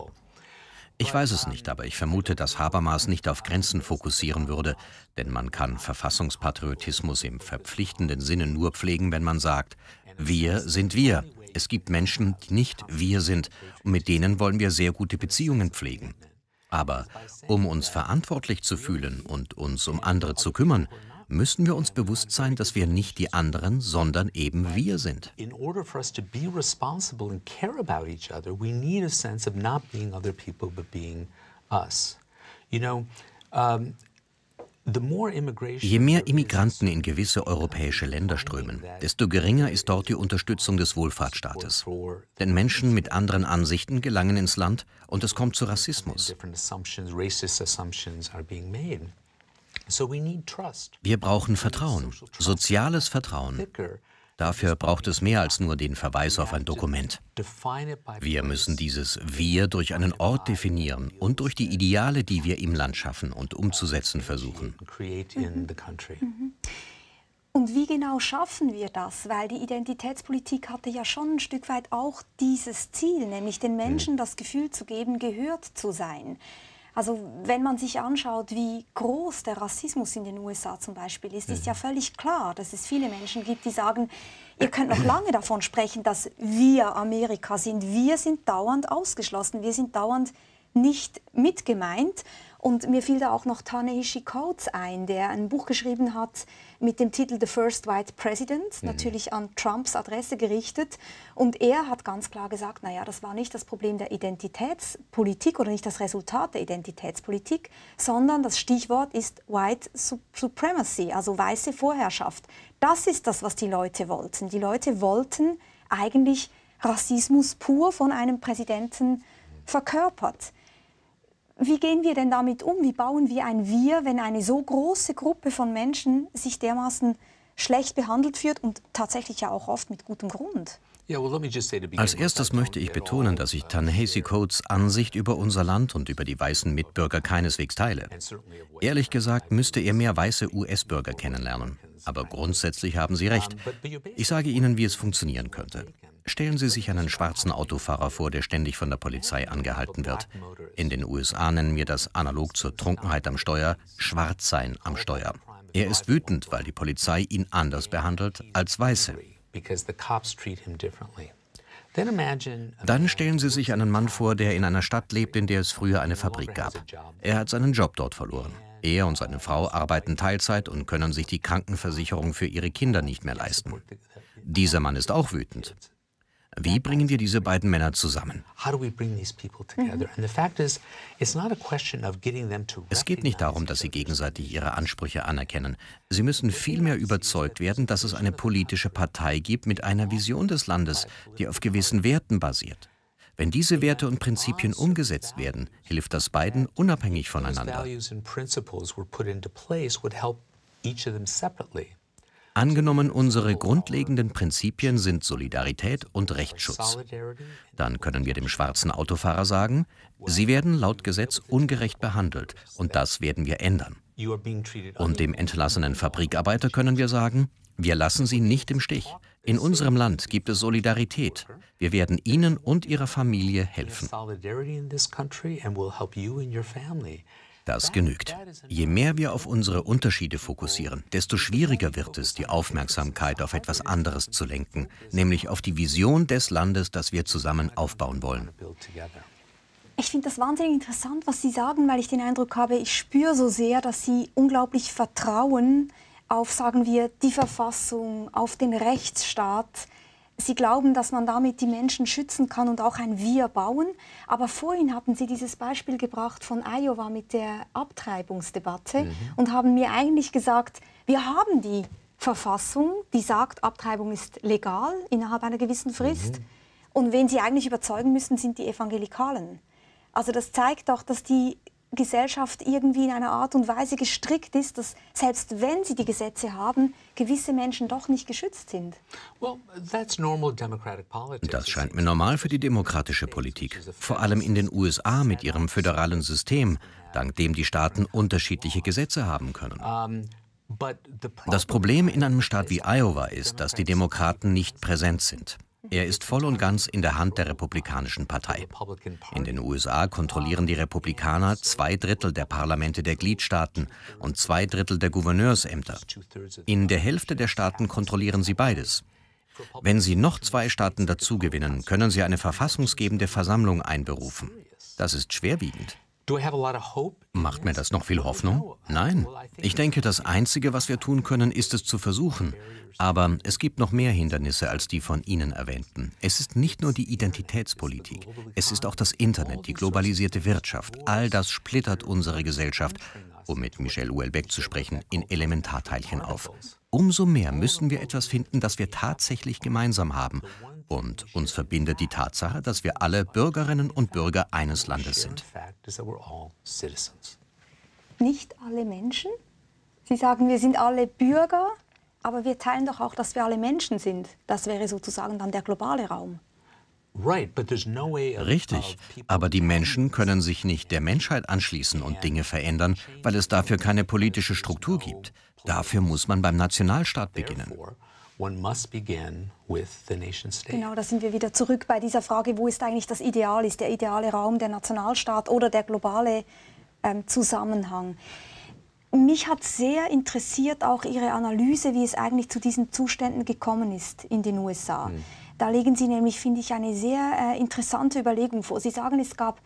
Ich weiß es nicht, aber ich vermute, dass Habermas nicht auf Grenzen fokussieren würde, denn man kann Verfassungspatriotismus im verpflichtenden Sinne nur pflegen, wenn man sagt, wir sind wir. Es gibt Menschen, die nicht wir sind, und mit denen wollen wir sehr gute Beziehungen pflegen. Aber um uns verantwortlich zu fühlen und uns um andere zu kümmern, müssen wir uns bewusst sein, dass wir nicht die anderen, sondern eben wir sind. Je mehr Immigranten in gewisse europäische Länder strömen, desto geringer ist dort die Unterstützung des Wohlfahrtsstaates. Denn Menschen mit anderen Ansichten gelangen ins Land und es kommt zu Rassismus. Wir brauchen Vertrauen, soziales Vertrauen. Dafür braucht es mehr als nur den Verweis auf ein Dokument. Wir müssen dieses Wir durch einen Ort definieren und durch die Ideale, die wir im Land schaffen und umzusetzen versuchen. Mhm. Und wie genau schaffen wir das? Weil die Identitätspolitik hatte ja schon ein Stück weit auch dieses Ziel, nämlich den mhm. Menschen das Gefühl zu geben, gehört zu sein. Also wenn man sich anschaut, wie groß der Rassismus in den USA zum Beispiel ist, ist ja völlig klar, dass es viele Menschen gibt, die sagen, ihr könnt noch lange davon sprechen, dass wir Amerika sind. Wir sind dauernd ausgeschlossen, wir sind dauernd nicht mitgemeint. Und mir fiel da auch noch Taneishi Coates ein, der ein Buch geschrieben hat, mit dem Titel The First White President, mhm. natürlich an Trumps Adresse gerichtet. Und er hat ganz klar gesagt, naja, das war nicht das Problem der Identitätspolitik oder nicht das Resultat der Identitätspolitik, sondern das Stichwort ist White Supremacy, also weiße Vorherrschaft. Das ist das, was die Leute wollten. Die Leute wollten eigentlich Rassismus pur von einem Präsidenten verkörpert. Wie gehen wir denn damit um? Wie bauen wir ein Wir, wenn eine so große Gruppe von Menschen sich dermaßen schlecht behandelt führt und tatsächlich ja auch oft mit gutem Grund? Als erstes möchte ich betonen, dass ich uh, Ta-Nehisi Coates Ansicht über unser Land und über die weißen Mitbürger keineswegs teile. Ehrlich gesagt müsste er mehr weiße US-Bürger kennenlernen. Aber grundsätzlich haben Sie recht. Ich sage Ihnen, wie es funktionieren könnte. Stellen Sie sich einen schwarzen Autofahrer vor, der ständig von der Polizei angehalten wird. In den USA nennen wir das analog zur Trunkenheit am Steuer Schwarzsein am Steuer. Er ist wütend, weil die Polizei ihn anders behandelt als Weiße. Dann stellen Sie sich einen Mann vor, der in einer Stadt lebt, in der es früher eine Fabrik gab. Er hat seinen Job dort verloren. Er und seine Frau arbeiten Teilzeit und können sich die Krankenversicherung für ihre Kinder nicht mehr leisten. Dieser Mann ist auch wütend. Wie bringen wir diese beiden Männer zusammen? Es geht nicht darum, dass sie gegenseitig ihre Ansprüche anerkennen. Sie müssen vielmehr überzeugt werden, dass es eine politische Partei gibt mit einer Vision des Landes, die auf gewissen Werten basiert. Wenn diese Werte und Prinzipien umgesetzt werden, hilft das beiden unabhängig voneinander. Angenommen, unsere grundlegenden Prinzipien sind Solidarität und Rechtsschutz. Dann können wir dem schwarzen Autofahrer sagen, Sie werden laut Gesetz ungerecht behandelt und das werden wir ändern. Und dem entlassenen Fabrikarbeiter können wir sagen, wir lassen Sie nicht im Stich. In unserem Land gibt es Solidarität. Wir werden Ihnen und Ihrer Familie helfen. Das genügt. Je mehr wir auf unsere Unterschiede fokussieren, desto schwieriger wird es, die Aufmerksamkeit auf etwas anderes zu lenken, nämlich auf die Vision des Landes, das wir zusammen aufbauen wollen. Ich finde das wahnsinnig interessant, was Sie sagen, weil ich den Eindruck habe, ich spüre so sehr, dass Sie unglaublich vertrauen auf, sagen wir, die Verfassung, auf den Rechtsstaat, Sie glauben, dass man damit die Menschen schützen kann und auch ein Wir bauen. Aber vorhin hatten Sie dieses Beispiel gebracht von Iowa mit der Abtreibungsdebatte mhm. und haben mir eigentlich gesagt, wir haben die Verfassung, die sagt, Abtreibung ist legal innerhalb einer gewissen Frist. Mhm. Und wen Sie eigentlich überzeugen müssen, sind die Evangelikalen. Also das zeigt doch, dass die Gesellschaft irgendwie in einer Art und Weise gestrickt ist, dass selbst wenn sie die Gesetze haben, gewisse Menschen doch nicht geschützt sind. Das scheint mir normal für die demokratische Politik, vor allem in den USA mit ihrem föderalen System, dank dem die Staaten unterschiedliche Gesetze haben können. Das Problem in einem Staat wie Iowa ist, dass die Demokraten nicht präsent sind. Er ist voll und ganz in der Hand der Republikanischen Partei. In den USA kontrollieren die Republikaner zwei Drittel der Parlamente der Gliedstaaten und zwei Drittel der Gouverneursämter. In der Hälfte der Staaten kontrollieren sie beides. Wenn sie noch zwei Staaten dazugewinnen, können sie eine verfassungsgebende Versammlung einberufen. Das ist schwerwiegend. Macht mir das noch viel Hoffnung? Nein. Ich denke, das Einzige, was wir tun können, ist es zu versuchen. Aber es gibt noch mehr Hindernisse als die von Ihnen erwähnten. Es ist nicht nur die Identitätspolitik, es ist auch das Internet, die globalisierte Wirtschaft. All das splittert unsere Gesellschaft, um mit Michel Houellebecq zu sprechen, in Elementarteilchen auf. Umso mehr müssen wir etwas finden, das wir tatsächlich gemeinsam haben und uns verbindet die Tatsache, dass wir alle Bürgerinnen und Bürger eines Landes sind. Nicht alle Menschen? Sie sagen, wir sind alle Bürger, aber wir teilen doch auch, dass wir alle Menschen sind. Das wäre sozusagen dann der globale Raum. Richtig, aber die Menschen können sich nicht der Menschheit anschließen und Dinge verändern, weil es dafür keine politische Struktur gibt. Dafür muss man beim Nationalstaat beginnen. One must begin with the nation state. Genau, da sind wir wieder zurück bei dieser Frage, wo ist eigentlich das Ideal? Ist der ideale Raum der Nationalstaat oder der globale ähm, Zusammenhang? Mich hat sehr interessiert auch Ihre Analyse, wie es eigentlich zu diesen Zuständen gekommen ist in den USA. Hm. Da legen Sie nämlich, finde ich, eine sehr äh, interessante Überlegung vor. Sie sagen, es gab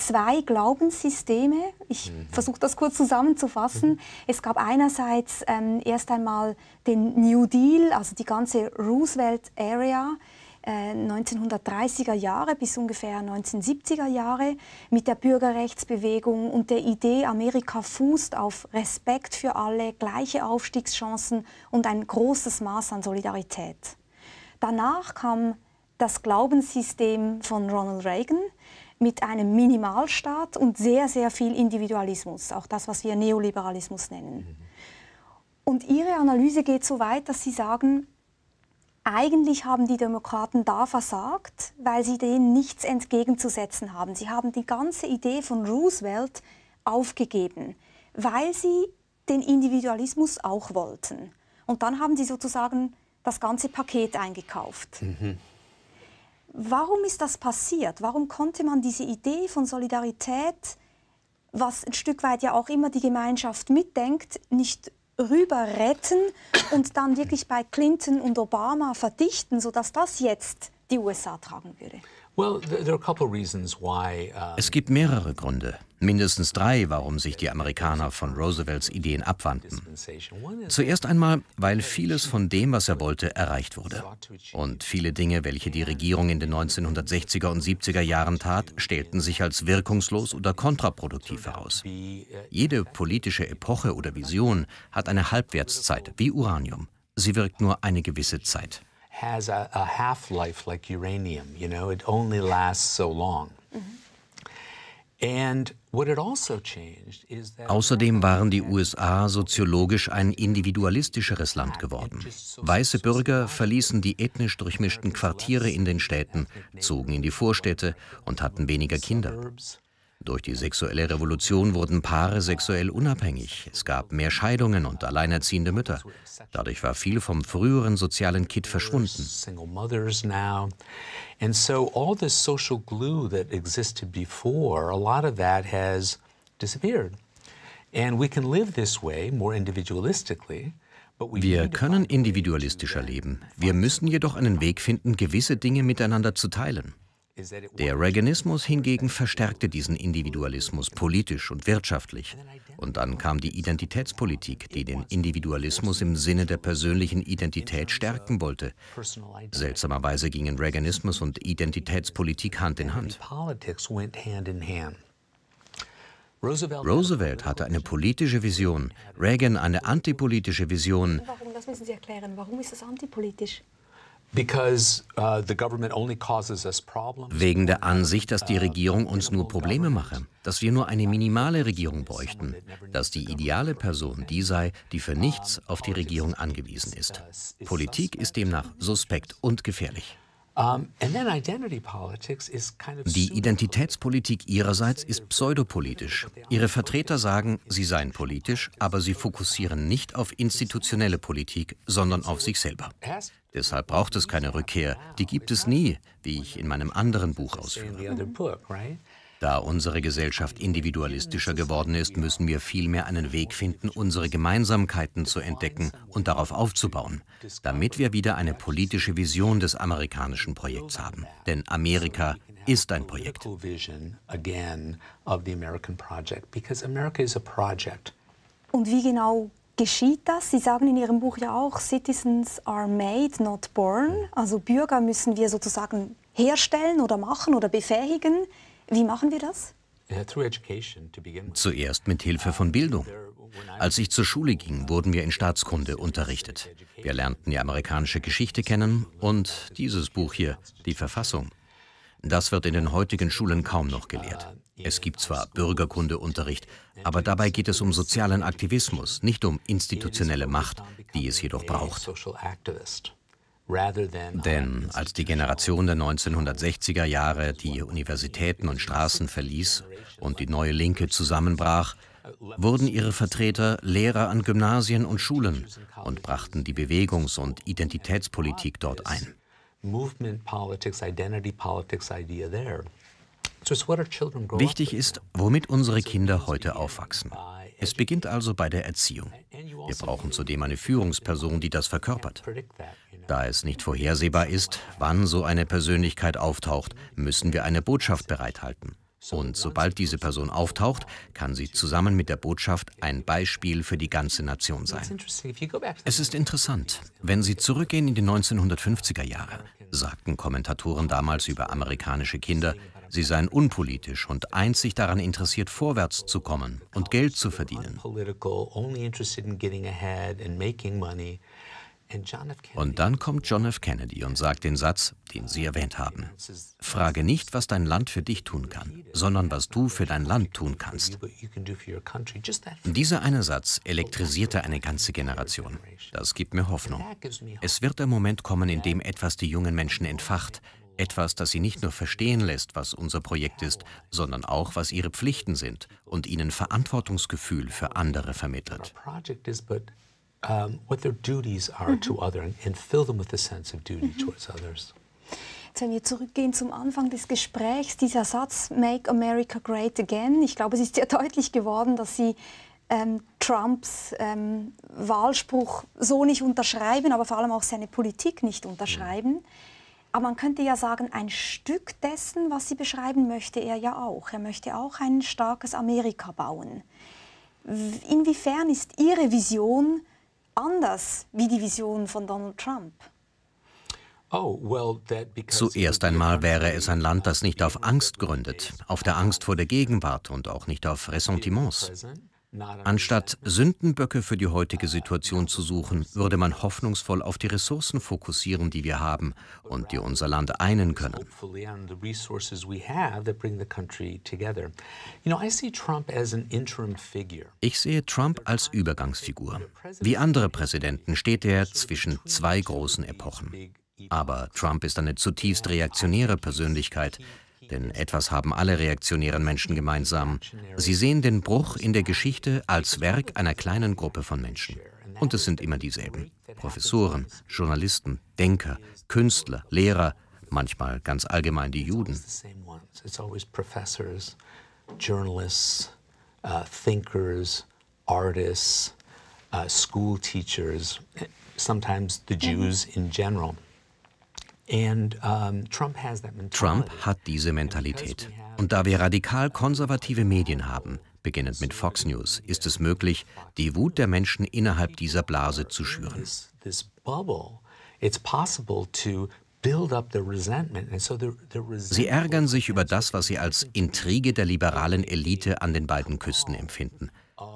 zwei Glaubenssysteme. Ich mhm. versuche das kurz zusammenzufassen. Mhm. Es gab einerseits ähm, erst einmal den New Deal, also die ganze Roosevelt-Area. Äh, 1930er Jahre bis ungefähr 1970er Jahre mit der Bürgerrechtsbewegung und der Idee, Amerika fußt auf Respekt für alle, gleiche Aufstiegschancen und ein großes Maß an Solidarität. Danach kam das Glaubenssystem von Ronald Reagan, mit einem Minimalstaat und sehr, sehr viel Individualismus, auch das, was wir Neoliberalismus nennen. Und Ihre Analyse geht so weit, dass Sie sagen, eigentlich haben die Demokraten da versagt, weil sie denen nichts entgegenzusetzen haben. Sie haben die ganze Idee von Roosevelt aufgegeben, weil sie den Individualismus auch wollten. Und dann haben sie sozusagen das ganze Paket eingekauft. Mhm. Warum ist das passiert? Warum konnte man diese Idee von Solidarität, was ein Stück weit ja auch immer die Gemeinschaft mitdenkt, nicht rüber retten und dann wirklich bei Clinton und Obama verdichten, sodass das jetzt die USA tragen würde? Uh, es gibt mehrere Gründe, mindestens drei, warum sich die Amerikaner von Roosevelts Ideen abwandten. Zuerst einmal, weil vieles von dem, was er wollte, erreicht wurde. Und viele Dinge, welche die Regierung in den 1960er und 70er Jahren tat, stellten sich als wirkungslos oder kontraproduktiv heraus. Uh, Jede politische Epoche oder Vision hat eine Halbwertszeit, wie Uranium. Sie wirkt nur eine gewisse Zeit has a, a half life like uranium, you know, it only lasts so long. Also Außerdem waren die USA soziologisch ein individualistischeres Land geworden. Weiße Bürger verließen die ethnisch durchmischten Quartiere in den Städten, zogen in die Vorstädte und hatten weniger Kinder. Durch die sexuelle Revolution wurden Paare sexuell unabhängig. Es gab mehr Scheidungen und alleinerziehende Mütter. Dadurch war viel vom früheren sozialen Kit verschwunden. Wir können individualistischer leben. Wir müssen jedoch einen Weg finden, gewisse Dinge miteinander zu teilen. Der Reaganismus hingegen verstärkte diesen Individualismus politisch und wirtschaftlich. Und dann kam die Identitätspolitik, die den Individualismus im Sinne der persönlichen Identität stärken wollte. Seltsamerweise gingen Reaganismus und Identitätspolitik Hand in Hand. Roosevelt hatte eine politische Vision, Reagan eine antipolitische Vision. Warum, das müssen Sie erklären, warum ist das antipolitisch? Uh, Wegen der Ansicht, dass die uh, Regierung uns nur Probleme mache, dass wir nur eine minimale Regierung bräuchten, dass die ideale Person die sei, die für nichts auf die Regierung angewiesen ist. Politik ist demnach suspekt und gefährlich. Die Identitätspolitik ihrerseits ist pseudopolitisch. Ihre Vertreter sagen, sie seien politisch, aber sie fokussieren nicht auf institutionelle Politik, sondern auf sich selber. Deshalb braucht es keine Rückkehr. Die gibt es nie, wie ich in meinem anderen Buch ausführe. Da unsere Gesellschaft individualistischer geworden ist, müssen wir vielmehr einen Weg finden, unsere Gemeinsamkeiten zu entdecken und darauf aufzubauen, damit wir wieder eine politische Vision des amerikanischen Projekts haben. Denn Amerika ist ein Projekt. Und wie genau geschieht das? Sie sagen in Ihrem Buch ja auch, Citizens are made, not born. Also Bürger müssen wir sozusagen herstellen oder machen oder befähigen. Wie machen wir das? Zuerst mit Hilfe von Bildung. Als ich zur Schule ging, wurden wir in Staatskunde unterrichtet. Wir lernten die amerikanische Geschichte kennen und dieses Buch hier, die Verfassung. Das wird in den heutigen Schulen kaum noch gelehrt. Es gibt zwar Bürgerkundeunterricht, aber dabei geht es um sozialen Aktivismus, nicht um institutionelle Macht, die es jedoch braucht. Denn als die Generation der 1960er Jahre die Universitäten und Straßen verließ und die neue Linke zusammenbrach, wurden ihre Vertreter Lehrer an Gymnasien und Schulen und brachten die Bewegungs- und Identitätspolitik dort ein. Wichtig ist, womit unsere Kinder heute aufwachsen. Es beginnt also bei der Erziehung. Wir brauchen zudem eine Führungsperson, die das verkörpert. Da es nicht vorhersehbar ist, wann so eine Persönlichkeit auftaucht, müssen wir eine Botschaft bereithalten. Und sobald diese Person auftaucht, kann sie zusammen mit der Botschaft ein Beispiel für die ganze Nation sein. Es ist interessant, wenn Sie zurückgehen in die 1950er Jahre, sagten Kommentatoren damals über amerikanische Kinder, sie seien unpolitisch und einzig daran interessiert, vorwärts zu kommen und Geld zu verdienen. Und dann kommt John F. Kennedy und sagt den Satz, den Sie erwähnt haben. Frage nicht, was dein Land für dich tun kann, sondern was du für dein Land tun kannst. Dieser eine Satz elektrisierte eine ganze Generation. Das gibt mir Hoffnung. Es wird der Moment kommen, in dem etwas die jungen Menschen entfacht, etwas, das sie nicht nur verstehen lässt, was unser Projekt ist, sondern auch, was ihre Pflichten sind und ihnen Verantwortungsgefühl für andere vermittelt um, what their duties are to mhm. others and, and, fill them with a sense of duty mhm. towards others. Jetzt, wenn wir zurückgehen zum Anfang des Gesprächs, dieser Satz Make America Great Again, ich glaube, es ist sehr deutlich geworden, dass Sie ähm, Trumps ähm, Wahlspruch so nicht unterschreiben, aber vor allem auch seine Politik nicht unterschreiben. Mhm. Aber man könnte ja sagen, ein Stück dessen, was Sie beschreiben, möchte er ja auch. Er möchte auch ein starkes Amerika bauen. Inwiefern ist Ihre Vision anders wie die Vision von Donald Trump? Oh, Zuerst einmal wäre es ein Land, das nicht auf Angst gründet, auf der Angst vor der Gegenwart und auch nicht auf Ressentiments. Anstatt Sündenböcke für die heutige Situation zu suchen, würde man hoffnungsvoll auf die Ressourcen fokussieren, die wir haben und die unser Land einen können. Ich sehe Trump als Übergangsfigur. Wie andere Präsidenten steht er zwischen zwei großen Epochen. Aber Trump ist eine zutiefst reaktionäre Persönlichkeit. Denn etwas haben alle reaktionären Menschen gemeinsam. Sie sehen den Bruch in der Geschichte als Werk einer kleinen Gruppe von Menschen. Und es sind immer dieselben. Professoren, Journalisten, Denker, Künstler, Lehrer, manchmal ganz allgemein die Juden. Journalists, uh, thinkers, artists, uh, school teachers, sometimes the Jews in general. Trump hat diese Mentalität. Und da wir radikal konservative Medien haben, beginnend mit Fox News, ist es möglich, die Wut der Menschen innerhalb dieser Blase zu schüren. Sie ärgern sich über das, was sie als Intrige der liberalen Elite an den beiden Küsten empfinden.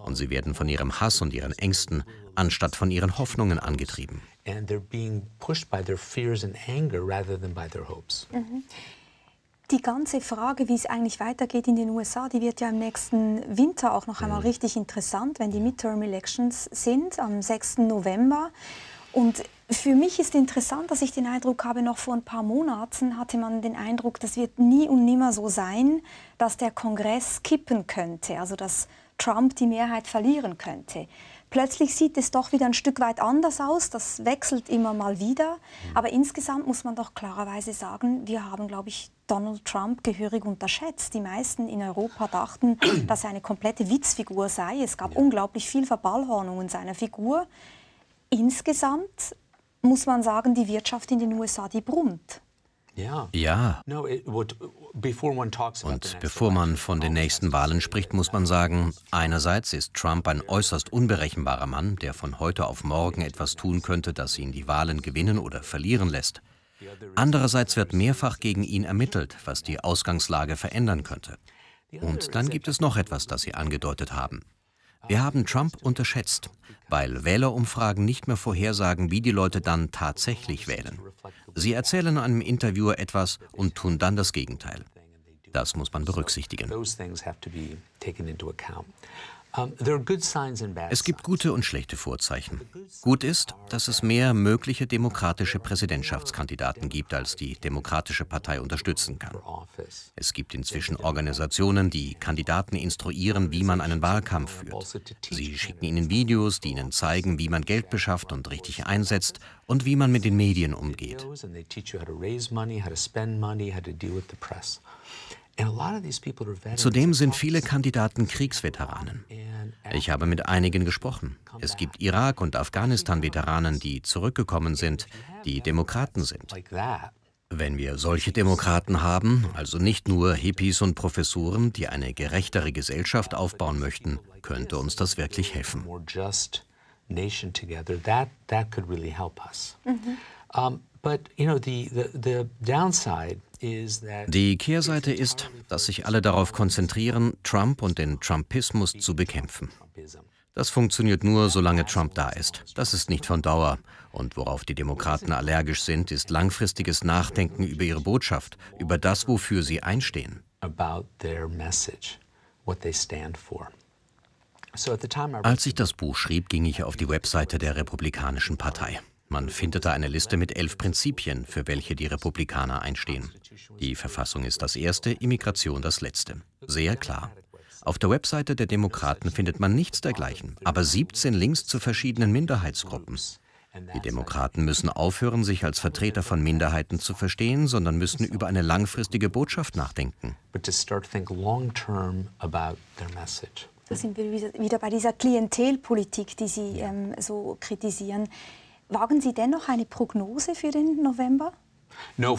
Und sie werden von ihrem Hass und ihren Ängsten, anstatt von ihren Hoffnungen angetrieben. Die ganze Frage, wie es eigentlich weitergeht in den USA, die wird ja im nächsten Winter auch noch einmal mhm. richtig interessant, wenn die Midterm Elections sind am 6. November. Und für mich ist interessant, dass ich den Eindruck habe, noch vor ein paar Monaten hatte man den Eindruck, das wird nie und nimmer so sein, dass der Kongress kippen könnte, also dass Trump die Mehrheit verlieren könnte plötzlich sieht es doch wieder ein Stück weit anders aus. Das wechselt immer mal wieder. Mhm. Aber insgesamt muss man doch klarerweise sagen, wir haben, glaube ich, Donald Trump gehörig unterschätzt. Die meisten in Europa dachten, dass er eine komplette Witzfigur sei. Es gab ja. unglaublich viel Verballhornungen seiner Figur. Insgesamt muss man sagen, die Wirtschaft in den USA, die brummt. Ja. Und bevor man von den nächsten Wahlen spricht, muss man sagen, einerseits ist Trump ein äußerst unberechenbarer Mann, der von heute auf morgen etwas tun könnte, das ihn die Wahlen gewinnen oder verlieren lässt. Andererseits wird mehrfach gegen ihn ermittelt, was die Ausgangslage verändern könnte. Und dann gibt es noch etwas, das Sie angedeutet haben. Wir haben Trump unterschätzt, weil Wählerumfragen nicht mehr vorhersagen, wie die Leute dann tatsächlich wählen. Sie erzählen einem Interviewer etwas und tun dann das Gegenteil. Das muss man berücksichtigen. Es gibt gute und schlechte Vorzeichen. Gut ist, dass es mehr mögliche demokratische Präsidentschaftskandidaten gibt, als die Demokratische Partei unterstützen kann. Es gibt inzwischen Organisationen, die Kandidaten instruieren, wie man einen Wahlkampf führt. Sie schicken ihnen Videos, die ihnen zeigen, wie man Geld beschafft und richtig einsetzt und wie man mit den Medien umgeht. Zudem sind viele Kandidaten Kriegsveteranen. Ich habe mit einigen gesprochen. Es gibt Irak- und Afghanistan-Veteranen, die zurückgekommen sind, die Demokraten sind. Wenn wir solche Demokraten haben, also nicht nur Hippies und Professoren, die eine gerechtere Gesellschaft aufbauen möchten, könnte uns das wirklich helfen. Mhm. Die Kehrseite ist, dass sich alle darauf konzentrieren, Trump und den Trumpismus zu bekämpfen. Das funktioniert nur, solange Trump da ist. Das ist nicht von Dauer. Und worauf die Demokraten allergisch sind, ist langfristiges Nachdenken über ihre Botschaft, über das, wofür sie einstehen. Als ich das Buch schrieb, ging ich auf die Webseite der Republikanischen Partei. Man findet da eine Liste mit elf Prinzipien, für welche die Republikaner einstehen. Die Verfassung ist das erste, Immigration das letzte. Sehr klar. Auf der Webseite der Demokraten findet man nichts dergleichen, aber 17 Links zu verschiedenen Minderheitsgruppen. Die Demokraten müssen aufhören, sich als Vertreter von Minderheiten zu verstehen, sondern müssen über eine langfristige Botschaft nachdenken. Da sind wir wieder bei dieser Klientelpolitik, die Sie ähm, so kritisieren. Wagen Sie dennoch eine Prognose für den November? Uh,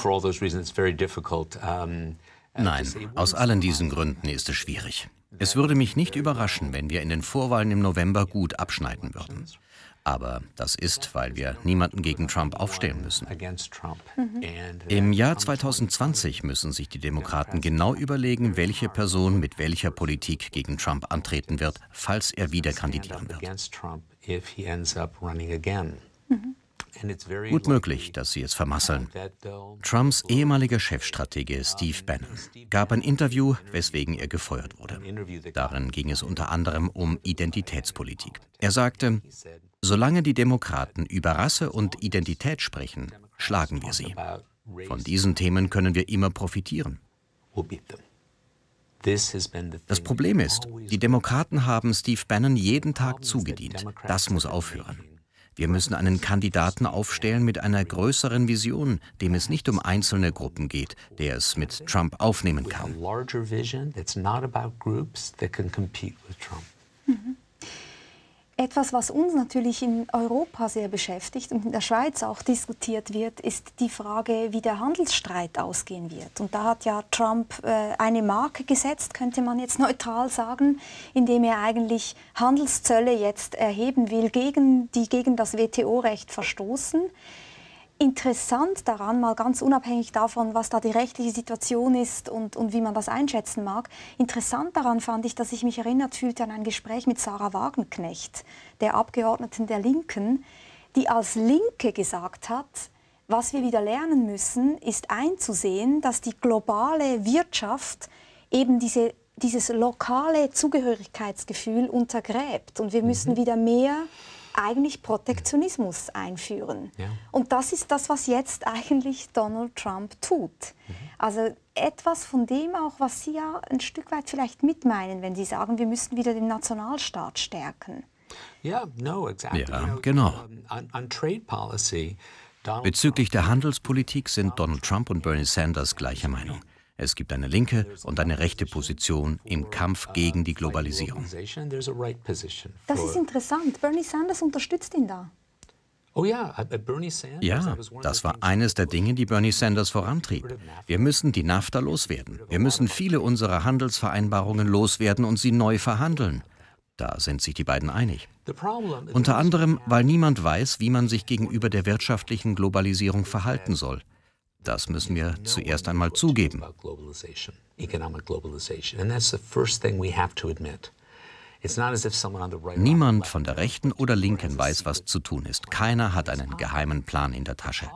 Nein, aus allen diesen Gründen ist es schwierig. Es würde mich nicht überraschen, wenn wir in den Vorwahlen im November gut abschneiden würden. Aber das ist, weil wir niemanden gegen Trump aufstellen müssen. Mhm. Uh, Im Jahr 2020 also müssen sich die Demokraten genau überlegen, welche Person mit welcher Politik gegen Trump antreten wird, falls er wieder kandidieren wird. Gut möglich, dass sie es vermasseln. Uh, Trumps ehemaliger Chefstratege uh, Steve Bannon gab ein Interview, weswegen er gefeuert wurde. Darin ging es unter anderem um Identitätspolitik. Er sagte, solange die Demokraten über Rasse und Identität sprechen, schlagen wir sie. Von diesen Themen können wir immer profitieren. Das Problem ist, die Demokraten haben Steve Bannon jeden Tag zugedient. Das muss aufhören. Wir müssen einen Kandidaten aufstellen mit einer größeren Vision, dem es nicht um einzelne Gruppen geht, der es mit Trump aufnehmen kann. Mhm. Etwas, was uns natürlich in Europa sehr beschäftigt und in der Schweiz auch diskutiert wird, ist die Frage, wie der Handelsstreit ausgehen wird. Und da hat ja Trump äh, eine Marke gesetzt, könnte man jetzt neutral sagen, indem er eigentlich Handelszölle jetzt erheben will, gegen, die gegen das WTO-Recht verstoßen interessant daran, mal ganz unabhängig davon, was da die rechtliche Situation ist und, und wie man das einschätzen mag, interessant daran fand ich, dass ich mich erinnert fühlte an ein Gespräch mit Sarah Wagenknecht, der Abgeordneten der Linken, die als Linke gesagt hat, was wir wieder lernen müssen, ist einzusehen, dass die globale Wirtschaft eben diese, dieses lokale Zugehörigkeitsgefühl untergräbt. Und wir müssen mhm. wieder mehr eigentlich Protektionismus einführen. Ja. Und das ist das, was jetzt eigentlich Donald Trump tut. Mhm. Also etwas von dem auch, was Sie ja ein Stück weit vielleicht mitmeinen, wenn Sie sagen, wir müssen wieder den Nationalstaat stärken. Ja, genau. Bezüglich der Handelspolitik sind Donald Trump und Bernie Sanders gleicher Meinung. Es gibt eine linke und eine rechte Position im Kampf gegen die Globalisierung. Das ist interessant. Bernie Sanders unterstützt ihn da. Oh ja, äh, äh, das war eines der Dinge, die Bernie Sanders vorantrieb. Wir müssen die NAFTA loswerden. Wir müssen viele unserer Handelsvereinbarungen loswerden und sie neu verhandeln. Da sind sich die beiden einig. Unter anderem, weil niemand weiß, wie man sich gegenüber der wirtschaftlichen Globalisierung verhalten soll. Das müssen wir zuerst einmal zugeben. Niemand von der Rechten oder Linken weiß, was zu tun ist. Keiner hat einen geheimen Plan in der Tasche.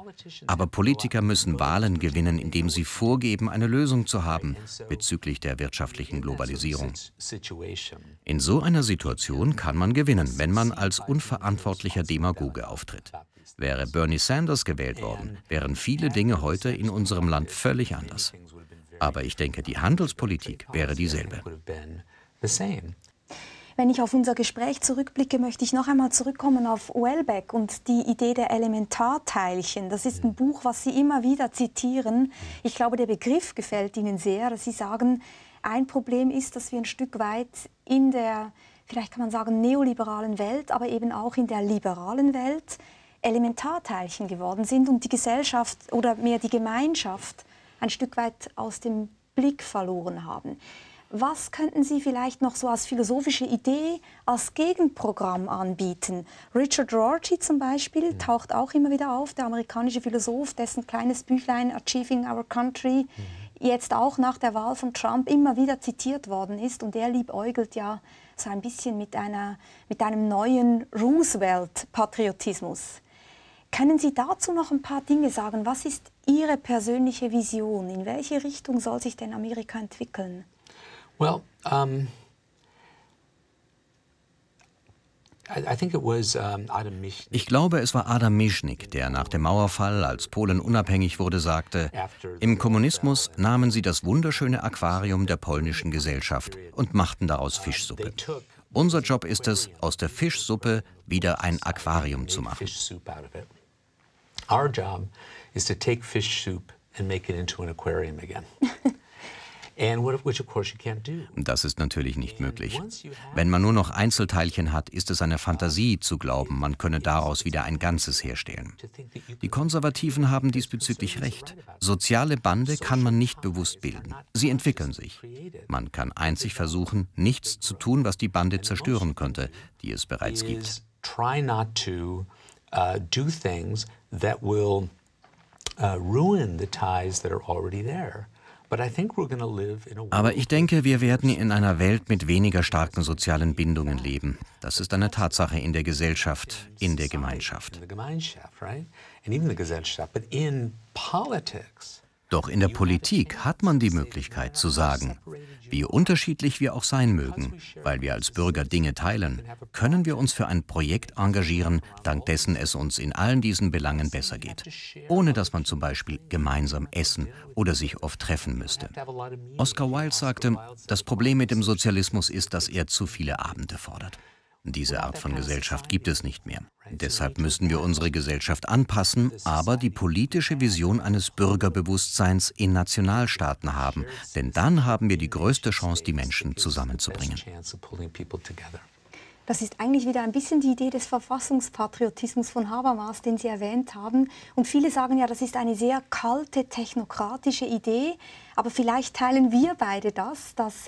Aber Politiker müssen Wahlen gewinnen, indem sie vorgeben, eine Lösung zu haben bezüglich der wirtschaftlichen Globalisierung. In so einer Situation kann man gewinnen, wenn man als unverantwortlicher Demagoge auftritt. Wäre Bernie Sanders gewählt worden, wären viele Dinge heute in unserem Land völlig anders. Aber ich denke, die Handelspolitik wäre dieselbe. Wenn ich auf unser Gespräch zurückblicke, möchte ich noch einmal zurückkommen auf Wellbeck und die Idee der Elementarteilchen. Das ist ein Buch, was Sie immer wieder zitieren. Ich glaube, der Begriff gefällt Ihnen sehr. Sie sagen, ein Problem ist, dass wir ein Stück weit in der, vielleicht kann man sagen, neoliberalen Welt, aber eben auch in der liberalen Welt Elementarteilchen geworden sind und die Gesellschaft oder mehr die Gemeinschaft ein Stück weit aus dem Blick verloren haben. Was könnten Sie vielleicht noch so als philosophische Idee, als Gegenprogramm anbieten? Richard Rorty zum Beispiel mhm. taucht auch immer wieder auf, der amerikanische Philosoph, dessen kleines Büchlein Achieving Our Country mhm. jetzt auch nach der Wahl von Trump immer wieder zitiert worden ist. Und er liebäugelt ja so ein bisschen mit, einer, mit einem neuen Roosevelt-Patriotismus. Können Sie dazu noch ein paar Dinge sagen? Was ist Ihre persönliche Vision? In welche Richtung soll sich denn Amerika entwickeln? Well, um Ich glaube, es war Adam Mischnik, der nach dem Mauerfall, als Polen unabhängig wurde, sagte, im Kommunismus nahmen sie das wunderschöne Aquarium der polnischen Gesellschaft und machten daraus uh, Fischsuppe. Unser Job ist es, aus der Fischsuppe wieder ein Aquarium zu machen. Our job is to take fish soup and make it into an aquarium again. Das ist natürlich nicht möglich. Wenn man nur noch Einzelteilchen hat, ist es eine Fantasie zu glauben, man könne daraus wieder ein Ganzes herstellen. Die Konservativen haben diesbezüglich recht. Soziale Bande kann man nicht bewusst bilden. Sie entwickeln sich. Man kann einzig versuchen, nichts zu tun, was die Bande zerstören könnte, die es bereits gibt. Try not to uh, do things that will uh, ruin the ties that are already there. Aber ich denke, wir werden in einer Welt mit weniger starken sozialen Bindungen leben. Das ist eine Tatsache in der Gesellschaft, in der Gemeinschaft. Doch in der Politik hat man die Möglichkeit zu sagen, wie unterschiedlich wir auch sein mögen, weil wir als Bürger Dinge teilen, können wir uns für ein Projekt engagieren, dank dessen es uns in allen diesen Belangen besser geht, ohne dass man zum Beispiel gemeinsam essen oder sich oft treffen müsste. Oscar Wilde sagte, das Problem mit dem Sozialismus ist, dass er zu viele Abende fordert. Diese Art von Gesellschaft gibt es nicht mehr. Deshalb müssen wir unsere Gesellschaft anpassen, aber die politische Vision eines Bürgerbewusstseins in Nationalstaaten haben, denn dann haben wir die größte Chance, die Menschen zusammenzubringen. Das ist eigentlich wieder ein bisschen die Idee des Verfassungspatriotismus von Habermas, den Sie erwähnt haben. Und viele sagen ja, das ist eine sehr kalte, technokratische Idee. Aber vielleicht teilen wir beide das, dass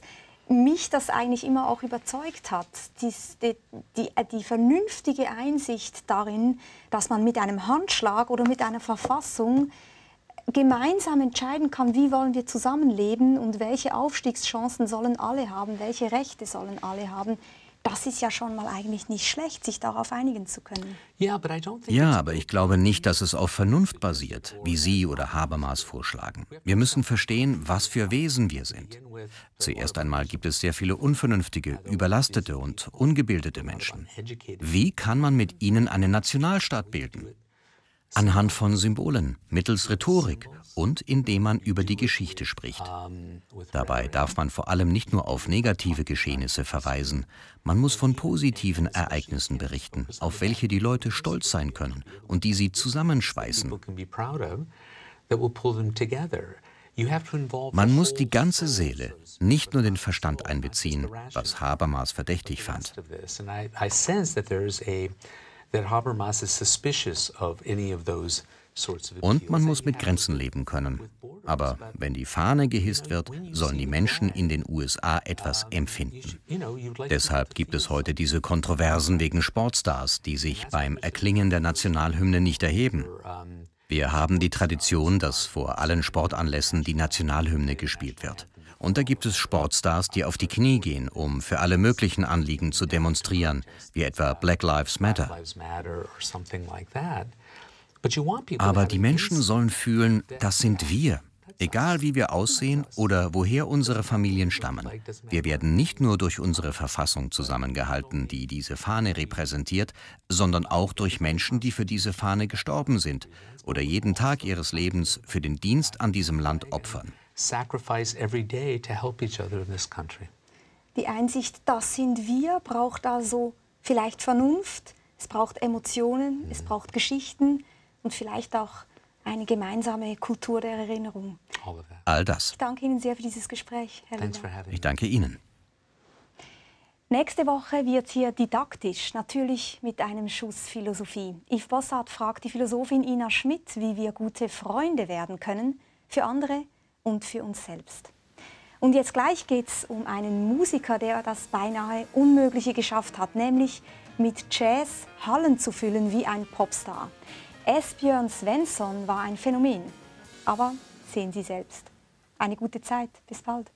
mich das eigentlich immer auch überzeugt hat, die, die, die, äh, die, vernünftige Einsicht darin, dass man mit einem Handschlag oder mit einer Verfassung gemeinsam entscheiden kann, wie wollen wir zusammenleben und welche Aufstiegschancen sollen alle haben, welche Rechte sollen alle haben das ist ja schon mal eigentlich nicht schlecht, sich darauf einigen zu können. Ja, aber ich glaube nicht, dass es auf Vernunft basiert, wie Sie oder Habermas vorschlagen. Wir müssen verstehen, was für Wesen wir sind. Zuerst einmal gibt es sehr viele unvernünftige, überlastete und ungebildete Menschen. Wie kann man mit ihnen einen Nationalstaat bilden? anhand von Symbolen, mittels Rhetorik und indem man über die Geschichte spricht. Dabei darf man vor allem nicht nur auf negative Geschehnisse verweisen, man muss von positiven Ereignissen berichten, auf welche die Leute stolz sein können und die sie zusammenschweißen. Man muss die ganze Seele, nicht nur den Verstand einbeziehen, was Habermas verdächtig fand. Und man muss mit Grenzen leben können. Aber wenn die Fahne gehisst wird, sollen die Menschen in den USA etwas empfinden. Deshalb gibt es heute diese Kontroversen wegen Sportstars, die sich beim Erklingen der Nationalhymne nicht erheben. Wir haben die Tradition, dass vor allen Sportanlässen die Nationalhymne gespielt wird. Und da gibt es Sportstars, die auf die Knie gehen, um für alle möglichen Anliegen zu demonstrieren, wie etwa Black Lives Matter. Aber die Menschen sollen fühlen, das sind wir. Egal wie wir aussehen oder woher unsere Familien stammen, wir werden nicht nur durch unsere Verfassung zusammengehalten, die diese Fahne repräsentiert, sondern auch durch Menschen, die für diese Fahne gestorben sind oder jeden Tag ihres Lebens für den Dienst an diesem Land opfern sacrifice every day to help each other in this country. Die Einsicht, das sind wir, braucht also vielleicht Vernunft, es braucht Emotionen, mm. es mhm. braucht Geschichten und vielleicht auch eine gemeinsame Kultur der Erinnerung. All das. Ich danke Ihnen sehr für dieses Gespräch, Herr Thanks for having Ich danke Ihnen. Nächste Woche wird hier didaktisch, natürlich mit einem Schuss Philosophie. Yves Bossart fragt die Philosophin Ina Schmidt, wie wir gute Freunde werden können. Für andere und für uns selbst. Und jetzt gleich geht es um einen Musiker, der das beinahe Unmögliche geschafft hat, nämlich mit Jazz Hallen zu füllen wie ein Popstar. Esbjörn Svensson war ein Phänomen. Aber sehen Sie selbst. Eine gute Zeit. Bis bald.